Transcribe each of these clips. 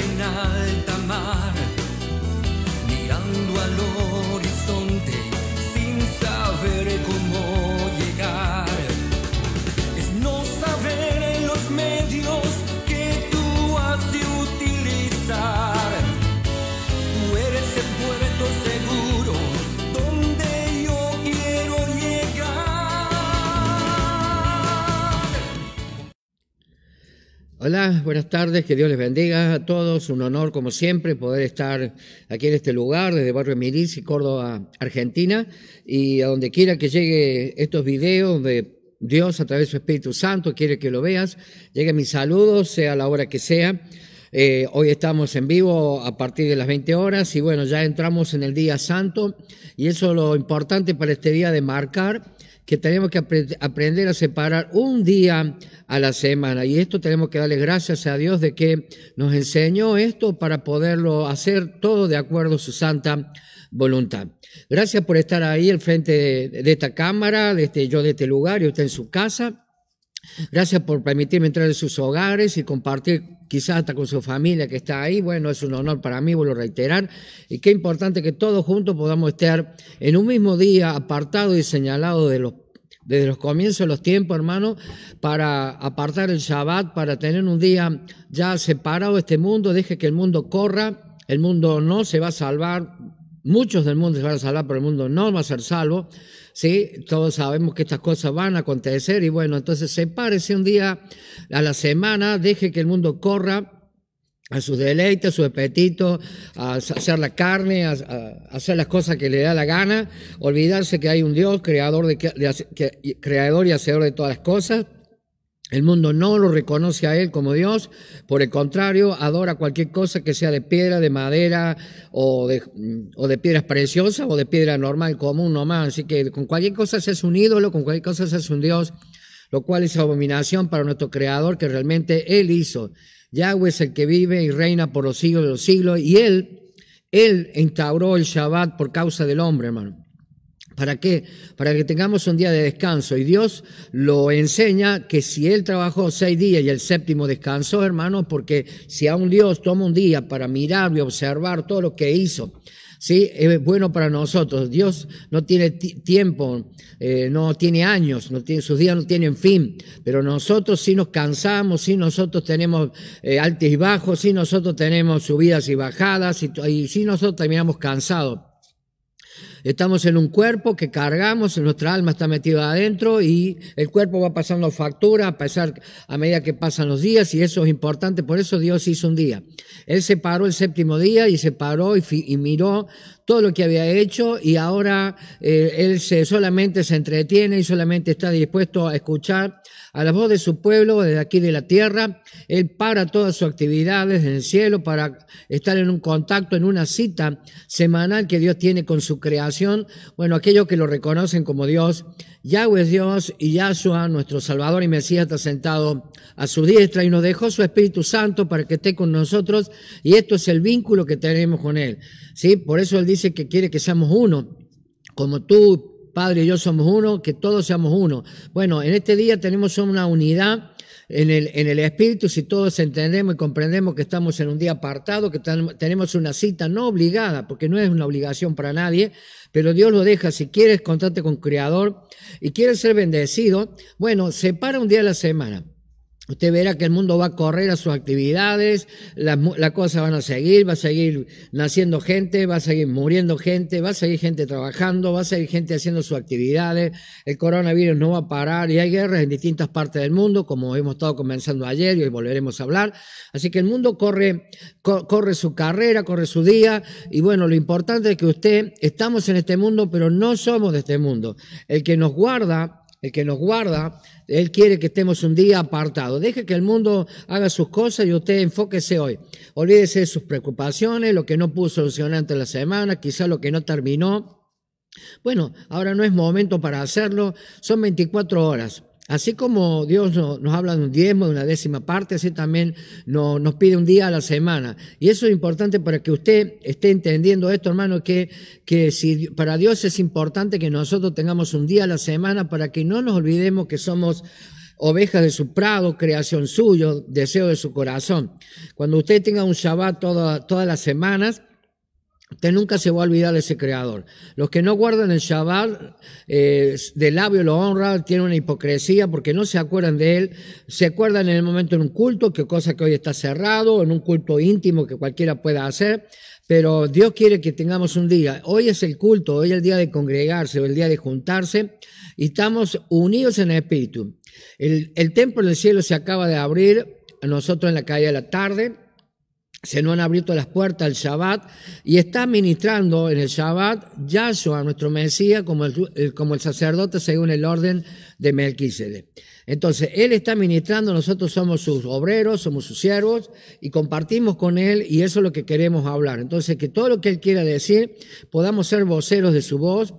night. Hola, buenas tardes, que Dios les bendiga a todos. Un honor, como siempre, poder estar aquí en este lugar, desde Barrio y Córdoba, Argentina, y a donde quiera que llegue estos videos de Dios a través de su Espíritu Santo, quiere que lo veas. Lleguen mis saludos, sea la hora que sea. Eh, hoy estamos en vivo a partir de las 20 horas y bueno, ya entramos en el Día Santo y eso es lo importante para este día de marcar que tenemos que aprender a separar un día a la semana. Y esto tenemos que darle gracias a Dios de que nos enseñó esto para poderlo hacer todo de acuerdo a su santa voluntad. Gracias por estar ahí al frente de, de esta cámara, de este, yo de este lugar y usted en su casa. Gracias por permitirme entrar en sus hogares y compartir quizás hasta con su familia que está ahí. Bueno, es un honor para mí, vuelvo a reiterar. Y qué importante que todos juntos podamos estar en un mismo día apartado y señalado de los desde los comienzos de los tiempos, hermano, para apartar el Shabbat, para tener un día ya separado este mundo, deje que el mundo corra, el mundo no se va a salvar, muchos del mundo se van a salvar, pero el mundo no va a ser salvo. ¿sí? Todos sabemos que estas cosas van a acontecer y bueno, entonces sepárese un día a la semana, deje que el mundo corra a sus deleites, a su apetito, a hacer la carne, a, hacer las cosas que le da la gana, olvidarse que hay un Dios, creador, de, creador y hacedor de todas las cosas, el mundo no lo reconoce a Él como Dios, por el contrario, adora cualquier cosa que sea de piedra, de madera o de, mm, piedras preciosas o de piedra normal, común nomás. Así que con cualquier cosa se es un ídolo, con cualquier cosa se es un Dios, lo cual es abominación para nuestro Creador que realmente Él hizo. Yahweh es el que vive y reina por los siglos de los siglos y Él, Él instauró el Shabbat por causa del hombre, hermano. ¿Para qué? Para que tengamos un día de descanso. Y Dios lo enseña que si Él trabajó seis días y el séptimo descansó, hermanos, porque si a un Dios toma un día para mirar y observar todo lo que hizo, ¿sí? Es bueno para nosotros. Dios no tiene tiempo, eh, no tiene años, no tiene, sus días no tienen fin, pero nosotros sí nos cansamos, sí nosotros tenemos eh, altos y bajos, sí nosotros tenemos subidas y bajadas, y, sí nosotros terminamos cansados. Estamos en un cuerpo que cargamos, nuestra alma está metida adentro y el cuerpo va pasando factura a, pesar a medida que pasan los días y eso es importante. Por eso Dios hizo un día. Él se paró el séptimo día y se paró y, miró todo lo que había hecho y ahora eh, él solamente se entretiene y solamente está dispuesto a escuchar a la voz de su pueblo desde aquí de la tierra. Él para todas sus actividades en el cielo para estar en un contacto, en una cita semanal que Dios tiene con su creación bueno, aquellos que lo reconocen como Dios, Yahweh es Dios y Yahshua, nuestro Salvador y Mesías, está sentado a su diestra y nos dejó su Espíritu Santo para que esté con nosotros y esto es el vínculo que tenemos con Él. ¿sí? Por eso Él dice que quiere que seamos uno, como tú, Padre y yo somos uno, que todos seamos uno. Bueno, en este día tenemos una unidad en el, en el espíritu si todos entendemos y comprendemos que estamos en un día apartado, que tenemos una cita no obligada, porque no es una obligación para nadie, pero Dios lo deja. Si quieres, contarte con Creador y quieres ser bendecido, bueno, separa un día a la semana Usted verá que el mundo va a correr a sus actividades, las la cosas van a seguir, va a seguir naciendo gente, va a seguir muriendo gente, va a seguir gente trabajando, va a seguir gente haciendo sus actividades, el coronavirus no va a parar y hay guerras en distintas partes del mundo, como hemos estado comenzando ayer y hoy volveremos a hablar. Así que el mundo corre, corre su carrera, corre su día y bueno, lo importante es que usted, estamos en este mundo, pero no somos de este mundo. El que nos guarda el que nos guarda, Él quiere que estemos un día apartado. Deje que el mundo haga sus cosas y usted enfóquese hoy. Olvídese de sus preocupaciones, lo que no pudo solucionar ante la semana, quizá lo que no terminó. Bueno, ahora no es momento para hacerlo. Son 24 horas. Así como Dios nos habla de un diezmo, de una décima parte, así también nos pide un día a la semana. Y eso es importante para que usted esté entendiendo esto, hermano, que, que si, para Dios es importante que nosotros tengamos un día a la semana para que no nos olvidemos que somos ovejas de su prado, creación suyo, deseo de su corazón. Cuando usted tenga un Shabbat todas las semanas, Usted nunca se va a olvidar de ese creador. Los que no guardan el Shabbat, eh, de labio lo honran, tienen una hipocresía porque no se acuerdan de él. Se acuerdan en el momento en un culto, que cosa que hoy está cerrado, en un culto íntimo que cualquiera pueda hacer. Pero Dios quiere que tengamos un día. Hoy es el culto, hoy es el día de congregarse o el día de juntarse y estamos unidos en el espíritu. El, el templo del cielo se acaba de abrir a nosotros en la calle de la tarde se nos han abierto las puertas al Shabbat y está ministrando en el Shabbat Yahshua, nuestro Mesías, como el, como el sacerdote según el orden de Melquisede. Entonces, Él está ministrando, nosotros somos sus obreros, somos sus siervos y compartimos con Él y eso es lo que queremos hablar. Entonces, que todo lo que Él quiera decir, podamos ser voceros de su voz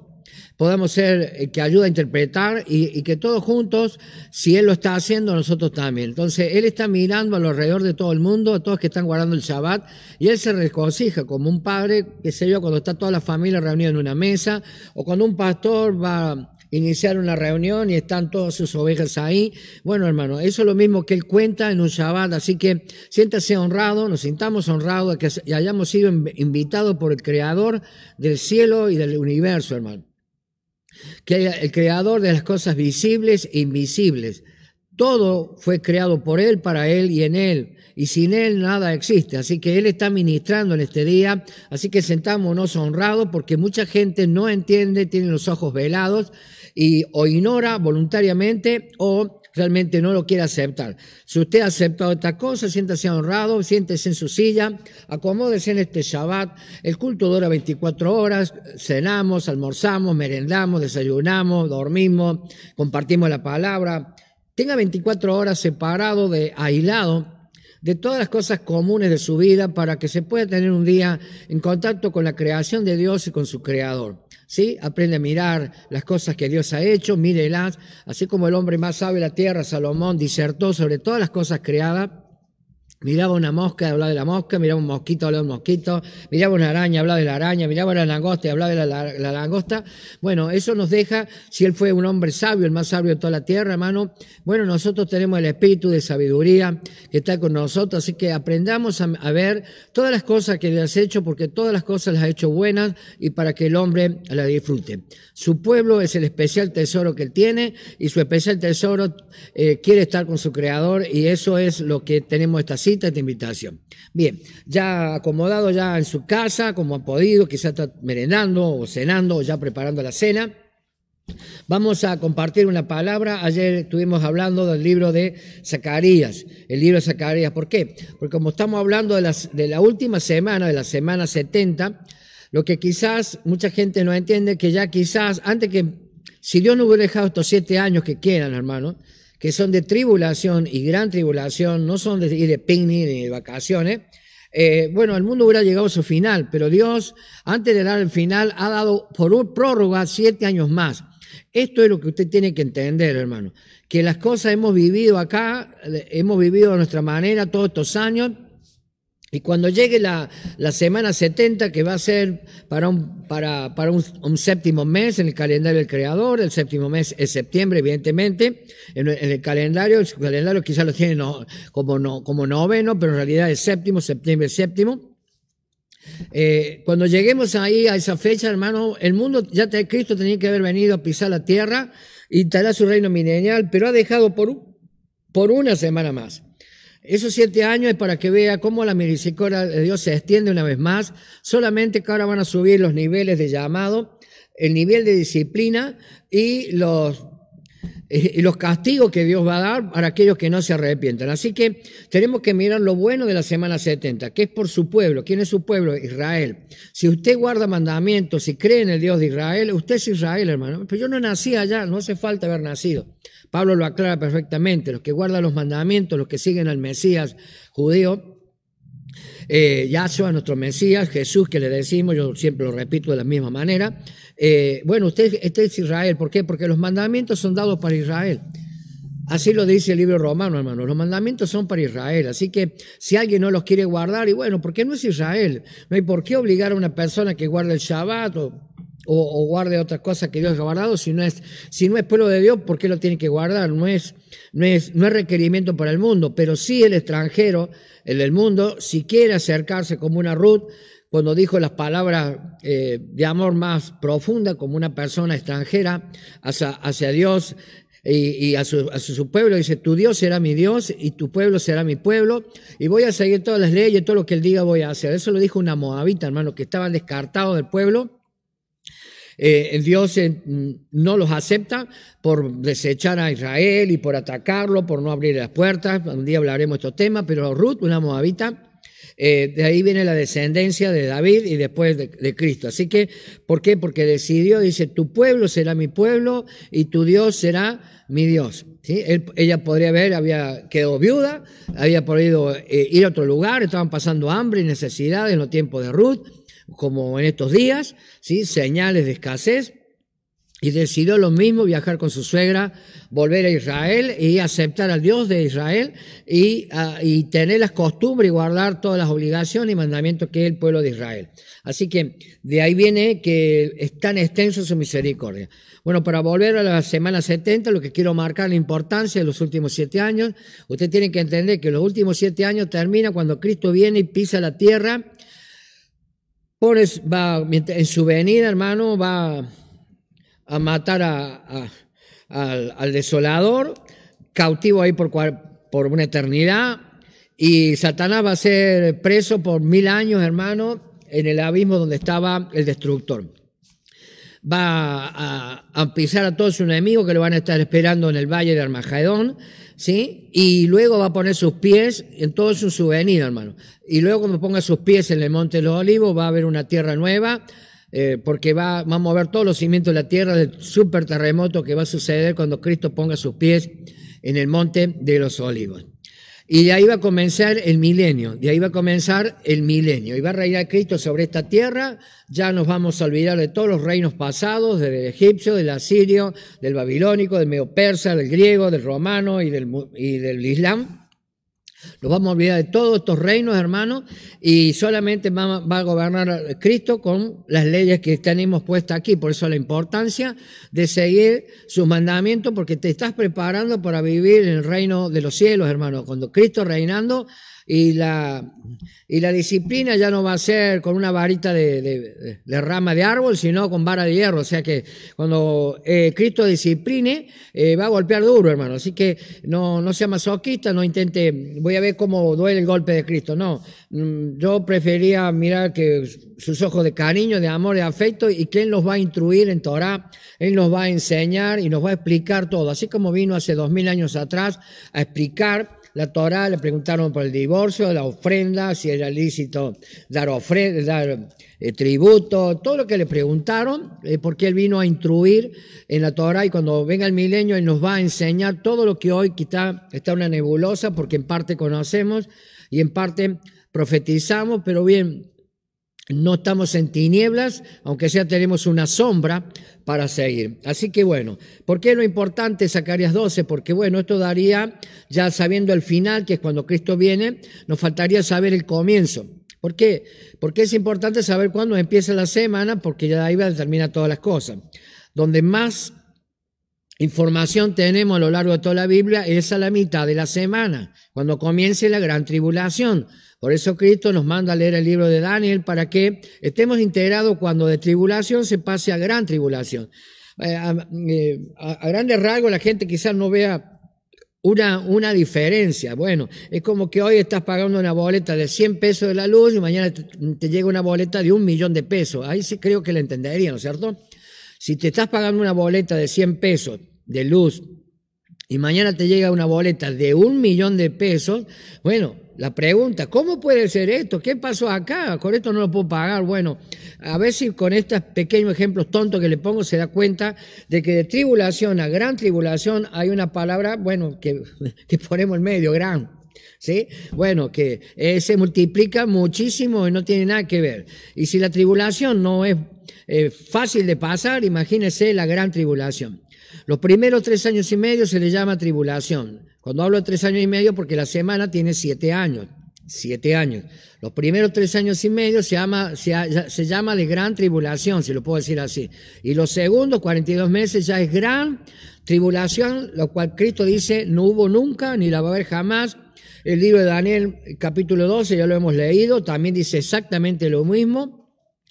podamos ser eh, que ayuda a interpretar y, que todos juntos, si Él lo está haciendo, nosotros también. Entonces, Él está mirando a lo alrededor de todo el mundo, a todos que están guardando el Shabbat, y Él se reconcija como un padre, que se yo cuando está toda la familia reunida en una mesa, o cuando un pastor va a iniciar una reunión y están todas sus ovejas ahí. Bueno, hermano, eso es lo mismo que Él cuenta en un Shabbat, así que siéntase honrado, nos sintamos honrados de que hayamos sido invitados por el Creador del cielo y del universo, hermano que el creador de las cosas visibles e invisibles. Todo fue creado por Él, para Él y en Él. Y sin Él nada existe. Así que Él está ministrando en este día. Así que sentámonos honrados porque mucha gente no entiende, tiene los ojos velados y o ignora voluntariamente o realmente no lo quiere aceptar. Si usted ha aceptado esta cosa, siéntese honrado, siéntese en su silla, acomódese en este Shabbat. El culto dura 24 horas, cenamos, almorzamos, merendamos, desayunamos, dormimos, compartimos la palabra. Tenga 24 horas separado de aislado de todas las cosas comunes de su vida para que se pueda tener un día en contacto con la creación de Dios y con su creador. ¿Sí? Aprende a mirar las cosas que Dios ha hecho, mírelas, así como el hombre más sabe la tierra, Salomón, disertó sobre todas las cosas creadas, Miraba una mosca, hablaba de la mosca, miraba un mosquito, hablaba de un mosquito, miraba una araña, hablaba de la araña, miraba la langosta y hablaba de la, langosta. Bueno, eso nos deja, si él fue un hombre sabio, el más sabio de toda la tierra, hermano, bueno, nosotros tenemos el espíritu de sabiduría que está con nosotros, así que aprendamos a, ver todas las cosas que has hecho, porque todas las cosas las ha hecho buenas y para que el hombre las disfrute. Su pueblo es el especial tesoro que él tiene y su especial tesoro eh, quiere estar con su creador y eso es lo que tenemos esta cita esta invitación. Bien, ya acomodado ya en su casa, como ha podido, quizás está merendando o cenando o ya preparando la cena. Vamos a compartir una palabra. Ayer estuvimos hablando del libro de Zacarías, el libro de Zacarías. ¿Por qué? Porque como estamos hablando de, las, de la última semana, de la semana 70, lo que quizás mucha gente no entiende, que ya quizás, antes que, si Dios no hubiera dejado estos siete años que quieran, hermano, que son de tribulación y gran tribulación, no son de ir de picnic ni de vacaciones, eh, bueno, el mundo hubiera llegado a su final, pero Dios, antes de dar el final, ha dado por un prórroga siete años más. Esto es lo que usted tiene que entender, hermano, que las cosas hemos vivido acá, eh, hemos vivido de nuestra manera todos estos años, y cuando llegue la, la, semana 70, que va a ser para, un, para, para un, un, séptimo mes en el calendario del creador, el séptimo mes es septiembre, evidentemente, en, el calendario, el calendario quizás lo tiene como, no, como noveno, pero en realidad es séptimo, septiembre, séptimo. Eh, cuando lleguemos ahí a esa fecha, hermano, el mundo ya te, Cristo tenía que haber venido a pisar la tierra y instalar su reino milenial, pero ha dejado por, por una semana más. Esos siete años es para que vea cómo la misericordia de Dios se extiende una vez más, solamente que ahora van a subir los niveles de llamado, el nivel de disciplina y los, los castigos que Dios va a dar para aquellos que no se arrepientan. Así que tenemos que mirar lo bueno de la semana 70, que es por su pueblo. ¿Quién es su pueblo? Israel. Si usted guarda mandamientos, si cree en el Dios de Israel, usted es Israel, hermano. Pero yo no nací allá, no hace falta haber nacido. Pablo lo aclara perfectamente, los que guardan los mandamientos, los que siguen al Mesías judío, eh, Yahshua, nuestro Mesías, Jesús, que le decimos, yo siempre lo repito de la misma manera, eh, bueno, usted, este es Israel, ¿por qué? Porque los mandamientos son dados para Israel. Así lo dice el libro romano, hermano. Los mandamientos son para Israel. Así que si alguien no los quiere guardar, y bueno, ¿por qué no es Israel? No hay por qué obligar a una persona que guarda el Shabbat o o, guarde otras cosas que Dios ha guardado, si no es, si no es pueblo de Dios, ¿por qué lo tiene que guardar? No es, no es, no es requerimiento para el mundo, pero sí el extranjero, el del mundo, si quiere acercarse como una Ruth, cuando dijo las palabras eh, de amor más profunda, como una persona extranjera hacia, Dios, y, hacia a, su, pueblo, dice, tu Dios será mi Dios y tu pueblo será mi pueblo, y voy a seguir todas las leyes, todo lo que él diga voy a hacer. Eso lo dijo una moabita, hermano, que estaba descartado del pueblo, eh, Dios eh, mm, no los acepta por desechar a Israel y por atacarlo, por no abrir las puertas. Un día hablaremos de estos temas, pero Ruth, una moabita, eh, de ahí viene la descendencia de David y después de, Cristo. Así que, ¿por qué? Porque decidió, dice, tu pueblo será mi pueblo y tu Dios será mi Dios. ella podría haber, había quedado viuda, había podido ir a otro lugar, estaban pasando hambre y necesidades en los tiempos de Ruth como en estos días, ¿sí? señales de escasez, y decidió lo mismo viajar con su suegra, volver a Israel y aceptar al Dios de Israel ah, y, tener las costumbres y guardar todas las obligaciones y mandamientos que es el pueblo de Israel. Así que de ahí viene que es tan extenso su misericordia. Bueno, para volver a la semana 70, lo que quiero marcar la importancia de los últimos siete años, usted tiene que entender que los últimos siete años termina cuando Cristo viene y pisa la tierra va, en su venida, hermano, va a matar a, al, desolador, cautivo ahí por, una eternidad, y Satanás va a ser preso por mil años, hermano, en el abismo donde estaba el destructor. Va a, a pisar a todos sus enemigos que lo van a estar esperando en el valle de Armagedón ¿sí? Y luego va a poner sus pies, en todo su subvenido, hermano. Y luego cuando ponga sus pies en el Monte de los Olivos, va a haber una tierra nueva, eh, porque va, va, a mover todos los cimientos de la tierra del super terremoto que va a suceder cuando Cristo ponga sus pies en el Monte de los Olivos. Y de ahí va a comenzar el milenio, de ahí va a comenzar el milenio. Y va a reinar Cristo sobre esta tierra, ya nos vamos a olvidar de todos los reinos pasados, desde el egipcio, del asirio, del babilónico, del medio persa, del griego, del romano y del, y del islam. Lo vamos a olvidar de todos estos reinos, hermanos, y solamente va, a gobernar Cristo con las leyes que tenemos puestas aquí. Por eso la importancia de seguir sus mandamientos, porque te estás preparando para vivir en el reino de los cielos, hermanos. Cuando Cristo reinando, y la, y la disciplina ya no va a ser con una varita de, de, rama de árbol, sino con vara de hierro. O sea que cuando eh, Cristo discipline, eh, va a golpear duro, hermano. Así que no, no sea masoquista, no intente, voy a ver cómo duele el golpe de Cristo. No, mm, yo prefería mirar que sus ojos de cariño, de amor, de afecto, y que Él nos va a instruir en Torah, Él nos va a enseñar y nos va a explicar todo. Así como vino hace dos mil años atrás a explicar la Torá le preguntaron por el divorcio, la ofrenda, si era lícito dar, ofrenda, dar eh, tributo, todo lo que le preguntaron, eh, porque él vino a instruir en la Torá y cuando venga el milenio él nos va a enseñar todo lo que hoy quizá está una nebulosa, porque en parte conocemos y en parte profetizamos, pero bien, no estamos en tinieblas, aunque sea tenemos una sombra para seguir. Así que bueno, ¿por qué lo importante Zacarías 12? Porque bueno, esto daría, ya sabiendo el final, que es cuando Cristo viene, nos faltaría saber el comienzo. ¿Por qué? Porque es importante saber cuándo empieza la semana, porque ya de ahí va a todas las cosas. Donde más información tenemos a lo largo de toda la Biblia es a la mitad de la semana, cuando comience la gran tribulación. Por eso Cristo nos manda a leer el libro de Daniel para que estemos integrados cuando de tribulación se pase a gran tribulación. Eh, eh, a, grandes rasgos la gente quizás no vea una, una, diferencia. Bueno, es como que hoy estás pagando una boleta de 100 pesos de la luz y mañana te, llega una boleta de un millón de pesos. Ahí sí creo que la entendería, ¿no es cierto? Si te estás pagando una boleta de 100 pesos de luz y mañana te llega una boleta de un millón de pesos, bueno, la pregunta, ¿cómo puede ser esto? ¿Qué pasó acá? Con esto no lo puedo pagar. Bueno, a ver si con estos pequeños ejemplos tontos que le pongo se da cuenta de que de tribulación a gran tribulación hay una palabra, bueno, que, que ponemos en medio, gran. ¿Sí? Bueno, que eh, se multiplica muchísimo y no tiene nada que ver. Y si la tribulación no es eh, fácil de pasar, imagínense la gran tribulación. Los primeros tres años y medio se le llama tribulación. Cuando hablo de tres años y medio, porque la semana tiene siete años. Siete años. Los primeros tres años y medio se llama, de gran tribulación, si lo puedo decir así. Y los segundos cuarenta y dos meses ya es gran tribulación, lo cual Cristo dice no hubo nunca, ni la va a haber jamás. El libro de Daniel, capítulo 12, ya lo hemos leído, también dice exactamente lo mismo.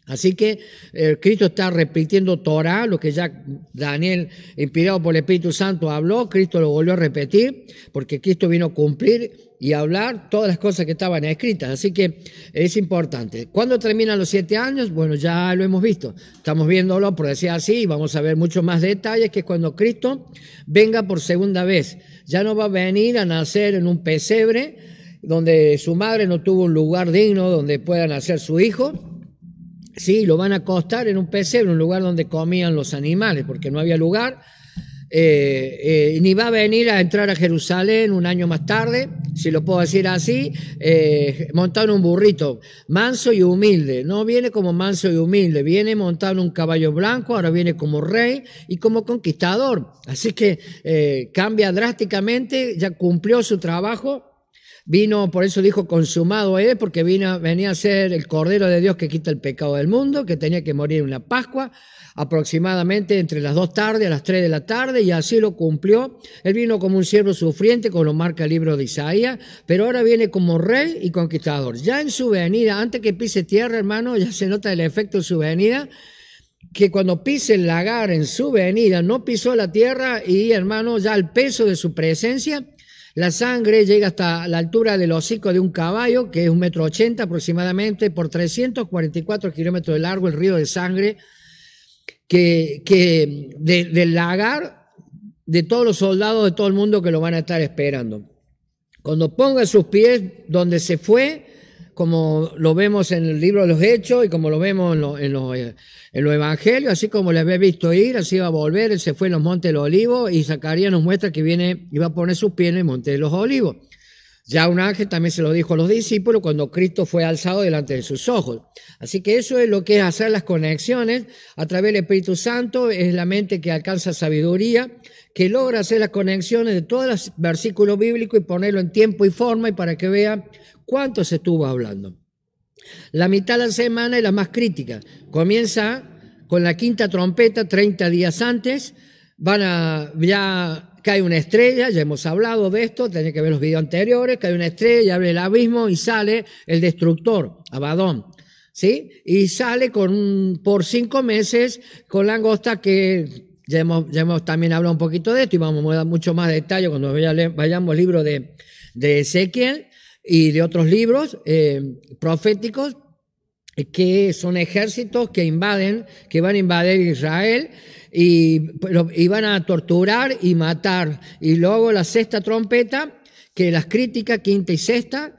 Así que eh, Cristo está repitiendo Torah, lo que ya Daniel, inspirado por el Espíritu Santo, habló, Cristo lo volvió a repetir, porque Cristo vino a cumplir y hablar todas las cosas que estaban escritas. Así que es importante. ¿Cuándo terminan los siete años? Bueno, ya lo hemos visto. Estamos viéndolo, por decir así, y vamos a ver muchos más detalles, que es cuando Cristo venga por segunda vez. Ya no va a venir a nacer en un pesebre donde su madre no tuvo un lugar digno donde pueda nacer su hijo Sí, lo van a acostar en un pesebre, un lugar donde comían los animales, porque no había lugar. Eh, eh, ni va a venir a entrar a Jerusalén un año más tarde, si lo puedo decir así, eh, montado en un burrito, manso y humilde. No viene como manso y humilde, viene montado en un caballo blanco, ahora viene como rey y como conquistador. Así que eh, cambia drásticamente, ya cumplió su trabajo Vino, por eso dijo, consumado es, eh, porque vino, venía a ser el Cordero de Dios que quita el pecado del mundo, que tenía que morir en la Pascua, aproximadamente entre las dos tardes, a las tres de la tarde, y así lo cumplió. Él vino como un siervo sufriente, como lo marca el libro de Isaías, pero ahora viene como rey y conquistador. Ya en su venida, antes que pise tierra, hermano, ya se nota el efecto de su venida, que cuando pise el lagar en su venida, no pisó la tierra y, hermano, ya el peso de su presencia la sangre llega hasta la altura del hocico de un caballo, que es un metro ochenta aproximadamente, por 344 kilómetros de largo el río de sangre que, del lagar de todos los soldados de todo el mundo que lo van a estar esperando. Cuando ponga sus pies donde se fue, como lo vemos en el libro de los Hechos y como lo vemos eh, en, los, Evangelios, así como le había visto ir, así iba a volver, él se fue en los Montes de los Olivos y Zacarías nos muestra que viene, iba a poner sus pies en el Monte de los Olivos. Ya un ángel también se lo dijo a los discípulos cuando Cristo fue alzado delante de sus ojos. Así que eso es lo que es hacer las conexiones a través del Espíritu Santo, es la mente que alcanza sabiduría, que logra hacer las conexiones de todos los versículos bíblicos y ponerlo en tiempo y forma y para que vea cuánto se estuvo hablando. La mitad de la semana es la más crítica. Comienza con la quinta trompeta 30 días antes, van a ya cae una estrella, ya hemos hablado de esto, tenéis que ver los videos anteriores, cae una estrella, abre el abismo y sale el destructor, Abadón. ¿Sí? Y sale con, por cinco meses con langosta que ya hemos, también hablado un poquito de esto y vamos a dar mucho más detalle cuando vayamos al libro de, de Ezequiel y de otros libros eh, proféticos eh, que son ejércitos que invaden, que van a invadir Israel y iban a torturar y matar. Y luego la sexta trompeta, que las críticas, quinta y sexta,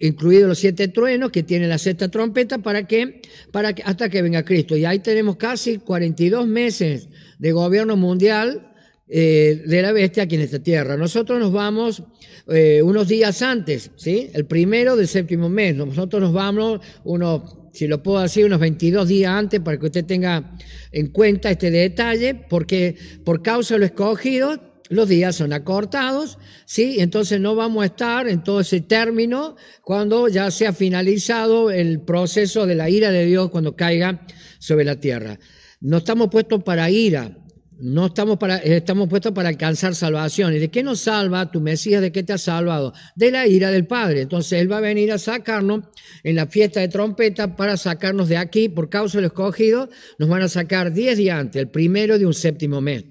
incluidos los siete truenos que tiene la sexta trompeta, ¿para que Para hasta que venga Cristo. Y ahí tenemos casi 42 meses de gobierno mundial eh, de la bestia aquí en esta tierra. Nosotros nos vamos eh, unos días antes, ¿sí? El primero del séptimo mes. Nosotros nos vamos unos si lo puedo decir, unos 22 días antes para que usted tenga en cuenta este detalle, porque por causa de lo escogido, los días son acortados, ¿sí? Entonces no vamos a estar en todo ese término cuando ya se ha finalizado el proceso de la ira de Dios cuando caiga sobre la tierra. No estamos puestos para ira, no estamos, para, eh, estamos puestos para alcanzar salvación. ¿Y de qué nos salva tu Mesías? ¿De qué te ha salvado? De la ira del Padre. Entonces Él va a venir a sacarnos en la fiesta de trompeta para sacarnos de aquí por causa de escogido. Nos van a sacar 10 días antes, el primero de un séptimo mes.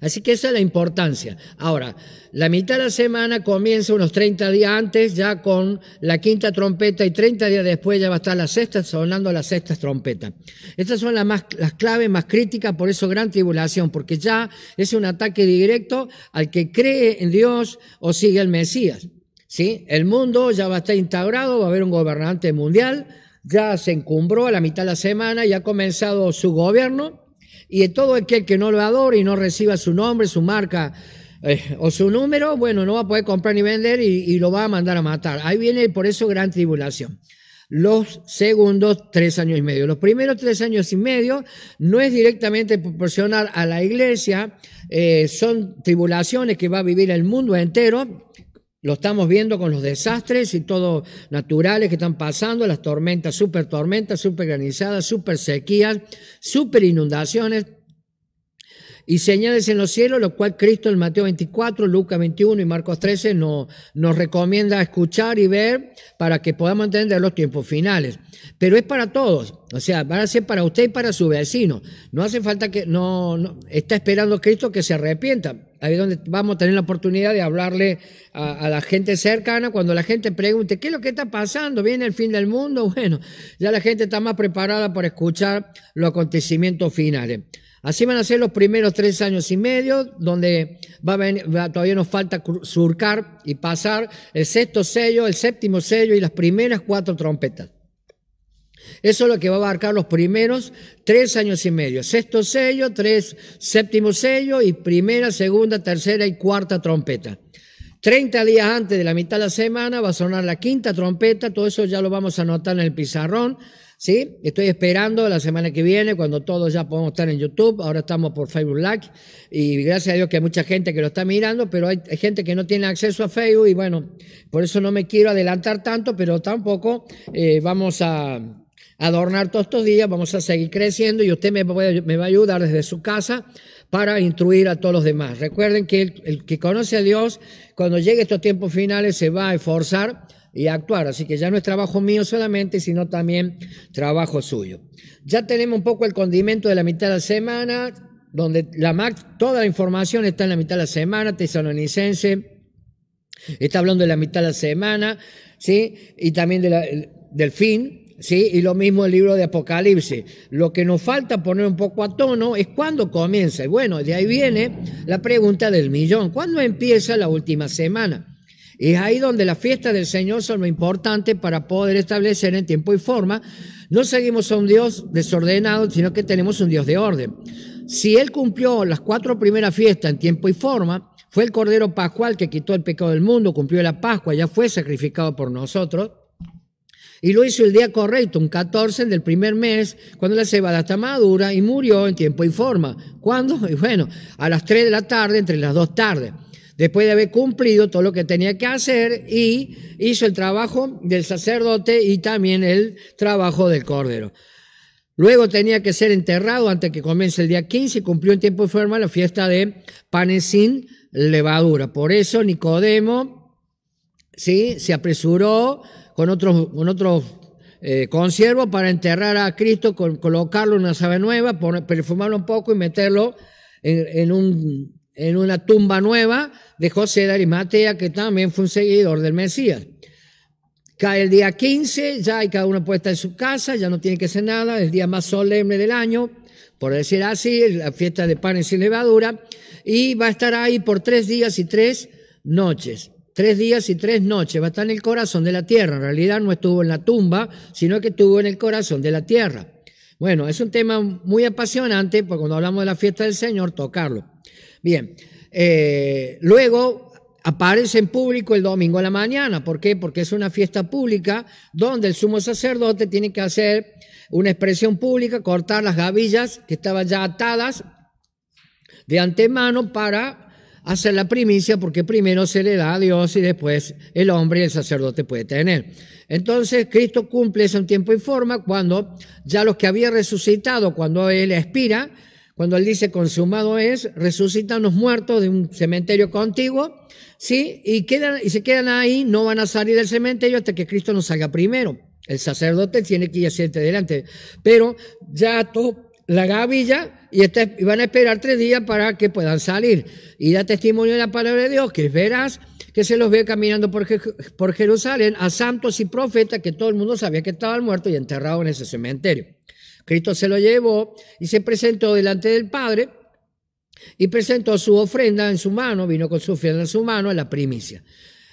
Así que esa es la importancia. Ahora, la mitad de la semana comienza unos 30 días antes, ya con la quinta trompeta, y 30 días después ya va a estar la sexta, sonando la sexta trompeta. Estas son las, claves más críticas, por eso gran tribulación, porque ya es un ataque directo al que cree en Dios o sigue el Mesías. ¿sí? El mundo ya va a estar integrado, va a haber un gobernante mundial, ya se encumbró a la mitad de la semana y ha comenzado su gobierno y todo aquel que no lo adore y no reciba su nombre, su marca eh, o su número, bueno, no va a poder comprar ni vender y, lo va a mandar a matar. Ahí viene por eso gran tribulación los segundos tres años y medio. Los primeros tres años y medio no es directamente proporcional a la iglesia, eh, son tribulaciones que va a vivir el mundo entero, lo estamos viendo con los desastres y todo naturales que están pasando, las tormentas, super tormentas, super granizadas, super sequías, super inundaciones y señales en los cielos, lo cual Cristo en Mateo 24, Lucas 21 y Marcos 13 nos recomienda escuchar y ver para que podamos entender los tiempos finales. Pero es para todos, o sea, va a ser para usted y para su vecino. No hace falta que, no está esperando Cristo que se arrepienta ahí es donde vamos a tener la oportunidad de hablarle a, la gente cercana. Cuando la gente pregunte, ¿qué es lo que está pasando? ¿Viene el fin del mundo? Bueno, ya la gente está más preparada para escuchar los acontecimientos finales. Así van a ser los primeros tres años y medio, donde va a todavía nos falta surcar y pasar el sexto sello, el séptimo sello y las primeras cuatro trompetas. Eso es lo que va a abarcar los primeros tres años y medio. Sexto sello, tres, séptimo sello y primera, segunda, tercera y cuarta trompeta. Treinta días antes de la mitad de la semana va a sonar la quinta trompeta, todo eso ya lo vamos a anotar en el pizarrón, ¿sí? Estoy esperando la semana que viene cuando todos ya podamos estar en YouTube, ahora estamos por Facebook y gracias a Dios que hay mucha gente que lo está mirando, pero hay, gente que no tiene acceso a Facebook y bueno, por eso no me quiero adelantar tanto, pero tampoco eh, vamos a adornar todos estos días, vamos a seguir creciendo y usted me, va a ayudar desde su casa para instruir a todos los demás. Recuerden que el, que conoce a Dios, cuando llegue estos tiempos finales, se va a esforzar y actuar. Así que ya no es trabajo mío solamente, sino también trabajo suyo. Ya tenemos un poco el condimento de la mitad de la semana, donde la MAC, toda la información está en la mitad de la semana, tesalonicense, está hablando de la mitad de la semana, ¿sí? Y también del fin, Sí, y lo mismo el libro de Apocalipsis. Lo que nos falta poner un poco a tono es cuándo comienza. Y bueno, de ahí viene la pregunta del millón. ¿Cuándo empieza la última semana? Y es ahí donde las fiestas del Señor son lo importante para poder establecer en tiempo y forma. No seguimos a un Dios desordenado, sino que tenemos un Dios de orden. Si Él cumplió las cuatro primeras fiestas en tiempo y forma, fue el Cordero Pascual que quitó el pecado del mundo, cumplió la Pascua, ya fue sacrificado por nosotros. Y lo hizo el día correcto, un 14 del primer mes, cuando la cebada está madura y murió en tiempo y forma. ¿Cuándo? Y bueno, a las 3 de la tarde, entre las dos tardes. Después de haber cumplido todo lo que tenía que hacer y hizo el trabajo del sacerdote y también el trabajo del cordero. Luego tenía que ser enterrado antes que comience el día 15 y cumplió en tiempo y forma la fiesta de panes sin levadura. Por eso Nicodemo ¿sí? se apresuró con otros, con otros eh, para enterrar a Cristo, con, colocarlo en una sabe nueva, perfumarlo un poco y meterlo en, un, en una tumba nueva de José de Arimatea, que también fue un seguidor del Mesías. Cae el día 15, ya hay cada uno puesta en su casa, ya no tiene que hacer nada, es el día más solemne del año, por decir así, la fiesta de panes y levadura, y va a estar ahí por tres días y tres noches tres días y tres noches, va a estar en el corazón de la tierra. En realidad no estuvo en la tumba, sino que estuvo en el corazón de la tierra. Bueno, es un tema muy apasionante, porque cuando hablamos de la fiesta del Señor, tocarlo. Bien, eh, luego aparece en público el domingo a la mañana. ¿Por qué? Porque es una fiesta pública donde el sumo sacerdote tiene que hacer una expresión pública, cortar las gavillas que estaban ya atadas de antemano para hacer la primicia porque primero se le da a Dios y después el hombre y el sacerdote puede tener. Entonces Cristo cumple eso en tiempo y forma cuando ya los que había resucitado, cuando Él expira, cuando Él dice consumado es, resucitan los muertos de un cementerio contigo, ¿sí? Y, quedan, y se quedan ahí, no van a salir del cementerio hasta que Cristo nos salga primero. El sacerdote tiene que ir hacia delante, pero ya toda la gavilla este, y, van a esperar tres días para que puedan salir. Y da testimonio de la palabra de Dios, que verás que se los ve caminando por, Jerusalén a santos y profetas que todo el mundo sabía que estaban muertos y enterrados en ese cementerio. Cristo se lo llevó y se presentó delante del Padre y presentó su ofrenda en su mano, vino con su ofrenda en su mano, a la primicia.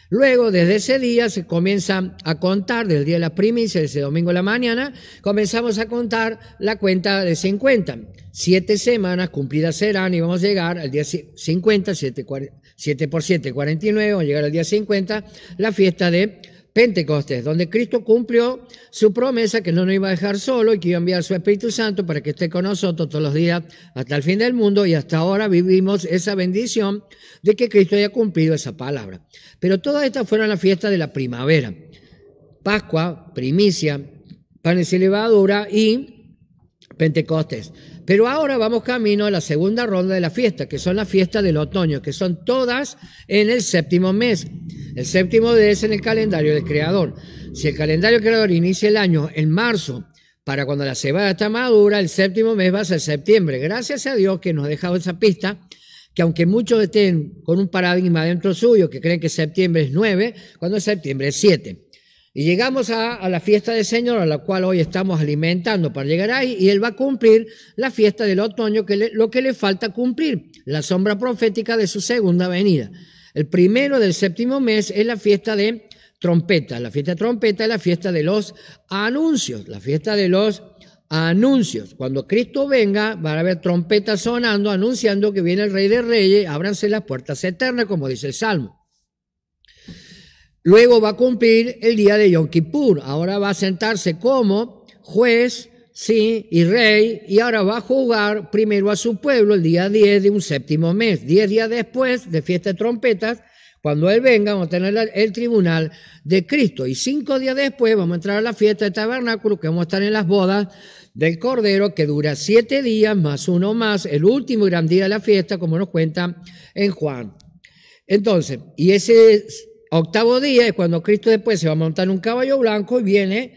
Luego, desde ese día se comienza a contar, desde el día de la primicia, ese domingo de la mañana, comenzamos a contar la cuenta de 50. Siete semanas cumplidas serán y vamos a llegar al día 50, 7 por 7, 49, vamos a llegar al día 50, la fiesta de Pentecostes, donde Cristo cumplió su promesa que no nos iba a dejar solo y que iba a enviar su Espíritu Santo para que esté con nosotros todos los días hasta el fin del mundo y hasta ahora vivimos esa bendición de que Cristo haya cumplido esa palabra. Pero todas estas fueron las fiestas de la primavera, Pascua, primicia, panes y levadura y Pentecostes. Pero ahora vamos camino a la segunda ronda de la fiesta, que son las fiestas del otoño, que son todas en el séptimo mes. El séptimo es en el calendario del creador. Si el calendario del creador inicia el año en marzo, para cuando la cebada está madura, el séptimo mes va a ser septiembre. Gracias a Dios que nos ha dejado esa pista, que aunque muchos estén con un paradigma dentro suyo, que creen que septiembre es nueve, cuando es septiembre es siete. Y llegamos a, la fiesta del Señor, a la cual hoy estamos alimentando para llegar ahí, y Él va a cumplir la fiesta del otoño, que lo que le falta cumplir, la sombra profética de su segunda venida. El primero del séptimo mes es la fiesta de trompeta. La fiesta de trompeta es la fiesta de los anuncios, la fiesta de los anuncios. Cuando Cristo venga, van a haber trompetas sonando, anunciando que viene el Rey de Reyes, ábranse las puertas eternas, como dice el Salmo. Luego va a cumplir el día de Yom Kippur. Ahora va a sentarse como juez, sí, y rey, y ahora va a jugar primero a su pueblo el día 10 de un séptimo mes. Diez días después de fiesta de trompetas, cuando Él venga, vamos a tener el tribunal de Cristo. Y cinco días después vamos a entrar a la fiesta de tabernáculo, que vamos a estar en las bodas del Cordero, que dura siete días más uno más, el último gran día de la fiesta, como nos cuenta en Juan. Entonces, y ese Octavo día es cuando Cristo después se va a montar un caballo blanco y viene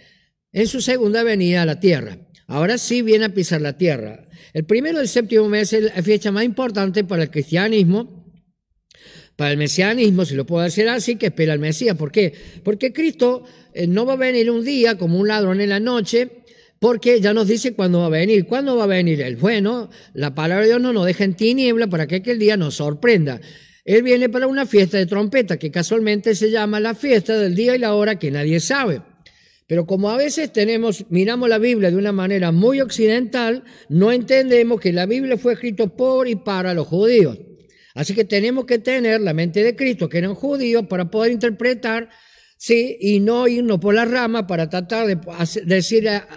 en su segunda venida a la tierra. Ahora sí viene a pisar la tierra. El primero del séptimo mes es la fecha más importante para el cristianismo, para el mesianismo, si lo puedo decir así, que espera el Mesías. ¿Por qué? Porque Cristo eh, no va a venir un día como un ladrón en la noche, porque ya nos dice cuándo va a venir. ¿Cuándo va a venir Él? Bueno, la palabra de Dios no nos deja en tiniebla para que aquel día nos sorprenda. Él viene para una fiesta de trompeta, que casualmente se llama la fiesta del día y la hora que nadie sabe. Pero como a veces tenemos, miramos la Biblia de una manera muy occidental, no entendemos que la Biblia fue escrita por y para los judíos. Así que tenemos que tener la mente de Cristo, que eran judíos, para poder interpretar ¿sí? Y no irnos por la rama para tratar de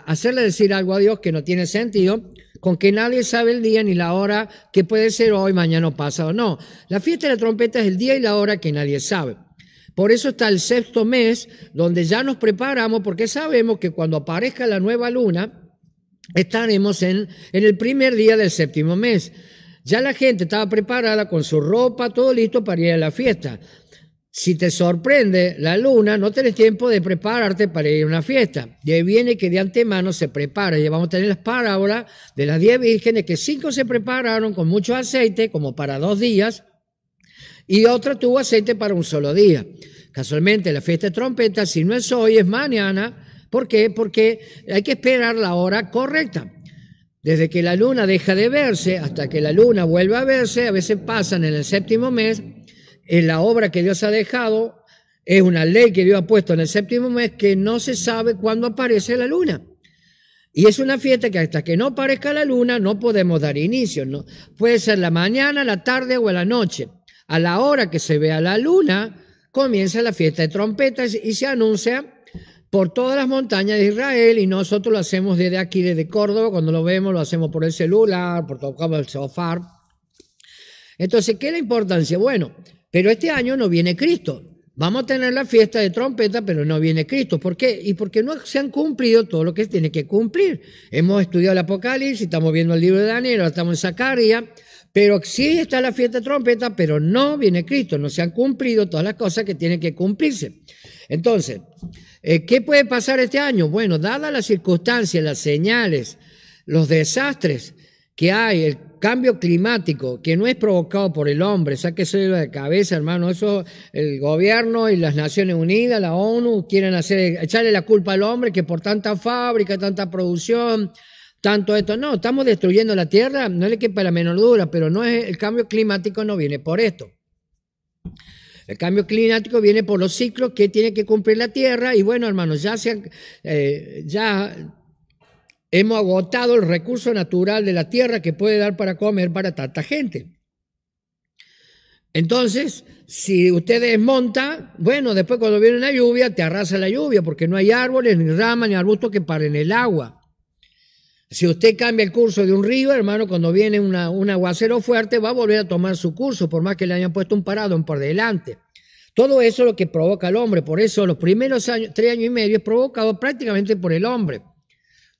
hacerle decir algo a Dios que no tiene sentido, con que nadie sabe el día ni la hora que puede ser hoy, mañana o pasado. No, la fiesta de la trompeta es el día y la hora que nadie sabe. Por eso está el sexto mes, donde ya nos preparamos, porque sabemos que cuando aparezca la nueva luna, estaremos en, en el primer día del séptimo mes. Ya la gente estaba preparada con su ropa, todo listo para ir a la fiesta. Si te sorprende la luna, no tenés tiempo de prepararte para ir a una fiesta. De ahí viene que de antemano se prepara. Y vamos a tener las parábolas de las diez vírgenes, que cinco se prepararon con mucho aceite, como para dos días, y otra tuvo aceite para un solo día. Casualmente, la fiesta de trompeta, si no es hoy, es mañana. ¿Por qué? Porque hay que esperar la hora correcta. Desde que la luna deja de verse hasta que la luna vuelve a verse, a veces pasan en el séptimo mes en la obra que Dios ha dejado, es una ley que Dios ha puesto en el séptimo mes que no se sabe cuándo aparece la luna. Y es una fiesta que hasta que no aparezca la luna no podemos dar inicio. Puede ser la mañana, la tarde o la noche. A la hora que se vea la luna, comienza la fiesta de trompetas y se anuncia por todas las montañas de Israel y nosotros lo hacemos desde aquí, desde Córdoba, cuando lo vemos lo hacemos por el celular, por tocamos el sofá. Entonces, ¿qué es la importancia? Bueno, pero este año no viene Cristo. Vamos a tener la fiesta de trompeta, pero no viene Cristo. ¿Por qué? Y porque no se han cumplido todo lo que se tiene que cumplir. Hemos estudiado el Apocalipsis, estamos viendo el libro de Daniel, estamos en Zacarías, pero sí está la fiesta de trompeta, pero no viene Cristo. No se han cumplido todas las cosas que tienen que cumplirse. Entonces, eh, ¿qué puede pasar este año? Bueno, dadas las circunstancias, las señales, los desastres que hay, el Cambio climático, que no es provocado por el hombre, eso de la cabeza, hermano. Eso el gobierno y las Naciones Unidas, la ONU, quieren hacer, echarle la culpa al hombre que por tanta fábrica, tanta producción, tanto esto. No, estamos destruyendo la tierra, no le quepa la menor dura, pero no es, el cambio climático no viene por esto. El cambio climático viene por los ciclos que tiene que cumplir la Tierra y bueno, hermano, ya se, eh, ya Hemos agotado el recurso natural de la tierra que puede dar para comer para tanta gente. Entonces, si usted desmonta, bueno, después cuando viene la lluvia, te arrasa la lluvia, porque no hay árboles, ni ramas, ni arbustos que paren el agua. Si usted cambia el curso de un río, hermano, cuando viene un aguacero fuerte, va a volver a tomar su curso, por más que le hayan puesto un parado en por delante. Todo eso es lo que provoca el hombre. Por eso los primeros años, tres años y medio es provocado prácticamente por el hombre.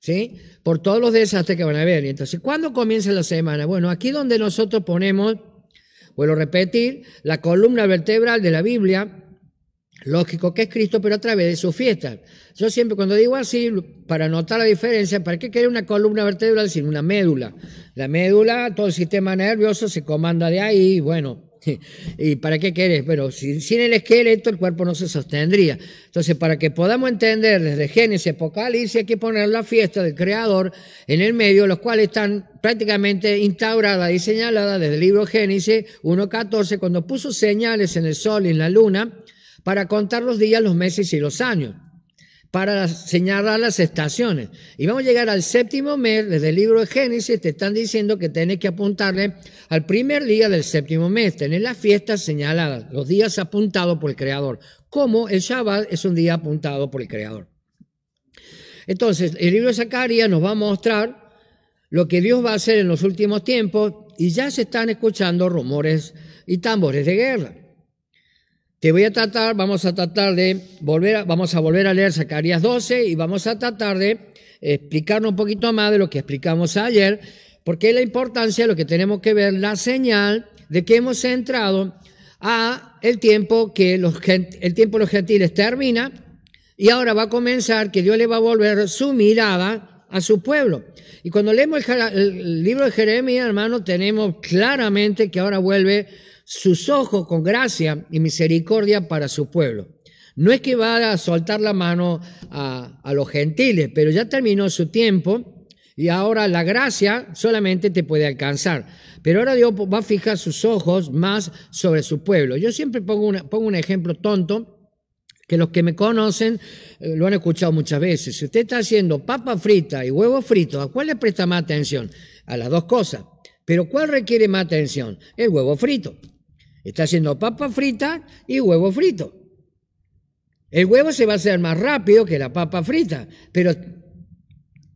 ¿sí? Por todos los desastres que van a haber. Entonces, ¿cuándo comienza la semana? Bueno, aquí donde nosotros ponemos, vuelvo a repetir, la columna vertebral de la Biblia, lógico que es Cristo, pero a través de sus fiestas. Yo siempre cuando digo así, para notar la diferencia, ¿para qué quiere una columna vertebral sin una médula? La médula, todo el sistema nervioso se comanda de ahí, bueno, ¿Y para qué querés? pero sin, sin, el esqueleto el cuerpo no se sostendría. Entonces, para que podamos entender desde Génesis, Apocalipsis, hay que poner la fiesta del Creador en el medio, los cuales están prácticamente instauradas y señaladas desde el libro Génesis 1.14, cuando puso señales en el sol y en la luna para contar los días, los meses y los años para señalar las estaciones. Y vamos a llegar al séptimo mes, desde el libro de Génesis, te están diciendo que tenés que apuntarle al primer día del séptimo mes, tener las fiestas señaladas, los días apuntados por el Creador, como el Shabbat es un día apuntado por el Creador. Entonces, el libro de Zacarías nos va a mostrar lo que Dios va a hacer en los últimos tiempos y ya se están escuchando rumores y tambores de guerra. Te voy a tratar, vamos a tratar de volver, vamos a volver a leer Zacarías 12 y vamos a tratar de explicarnos un poquito más de lo que explicamos ayer, porque es la importancia de lo que tenemos que ver, la señal de que hemos entrado a el tiempo que los, el tiempo de los gentiles termina y ahora va a comenzar que Dios le va a volver su mirada a su pueblo. Y cuando leemos el, el libro de Jeremías, hermano, tenemos claramente que ahora vuelve sus ojos con gracia y misericordia para su pueblo. No es que va a soltar la mano a, los gentiles, pero ya terminó su tiempo y ahora la gracia solamente te puede alcanzar. Pero ahora Dios va a fijar sus ojos más sobre su pueblo. Yo siempre pongo, pongo un ejemplo tonto que los que me conocen eh, lo han escuchado muchas veces. Si usted está haciendo papa frita y huevo frito, ¿a cuál le presta más atención? A las dos cosas. Pero ¿cuál requiere más atención? El huevo frito. Está haciendo papa frita y huevo frito. El huevo se va a hacer más rápido que la papa frita, pero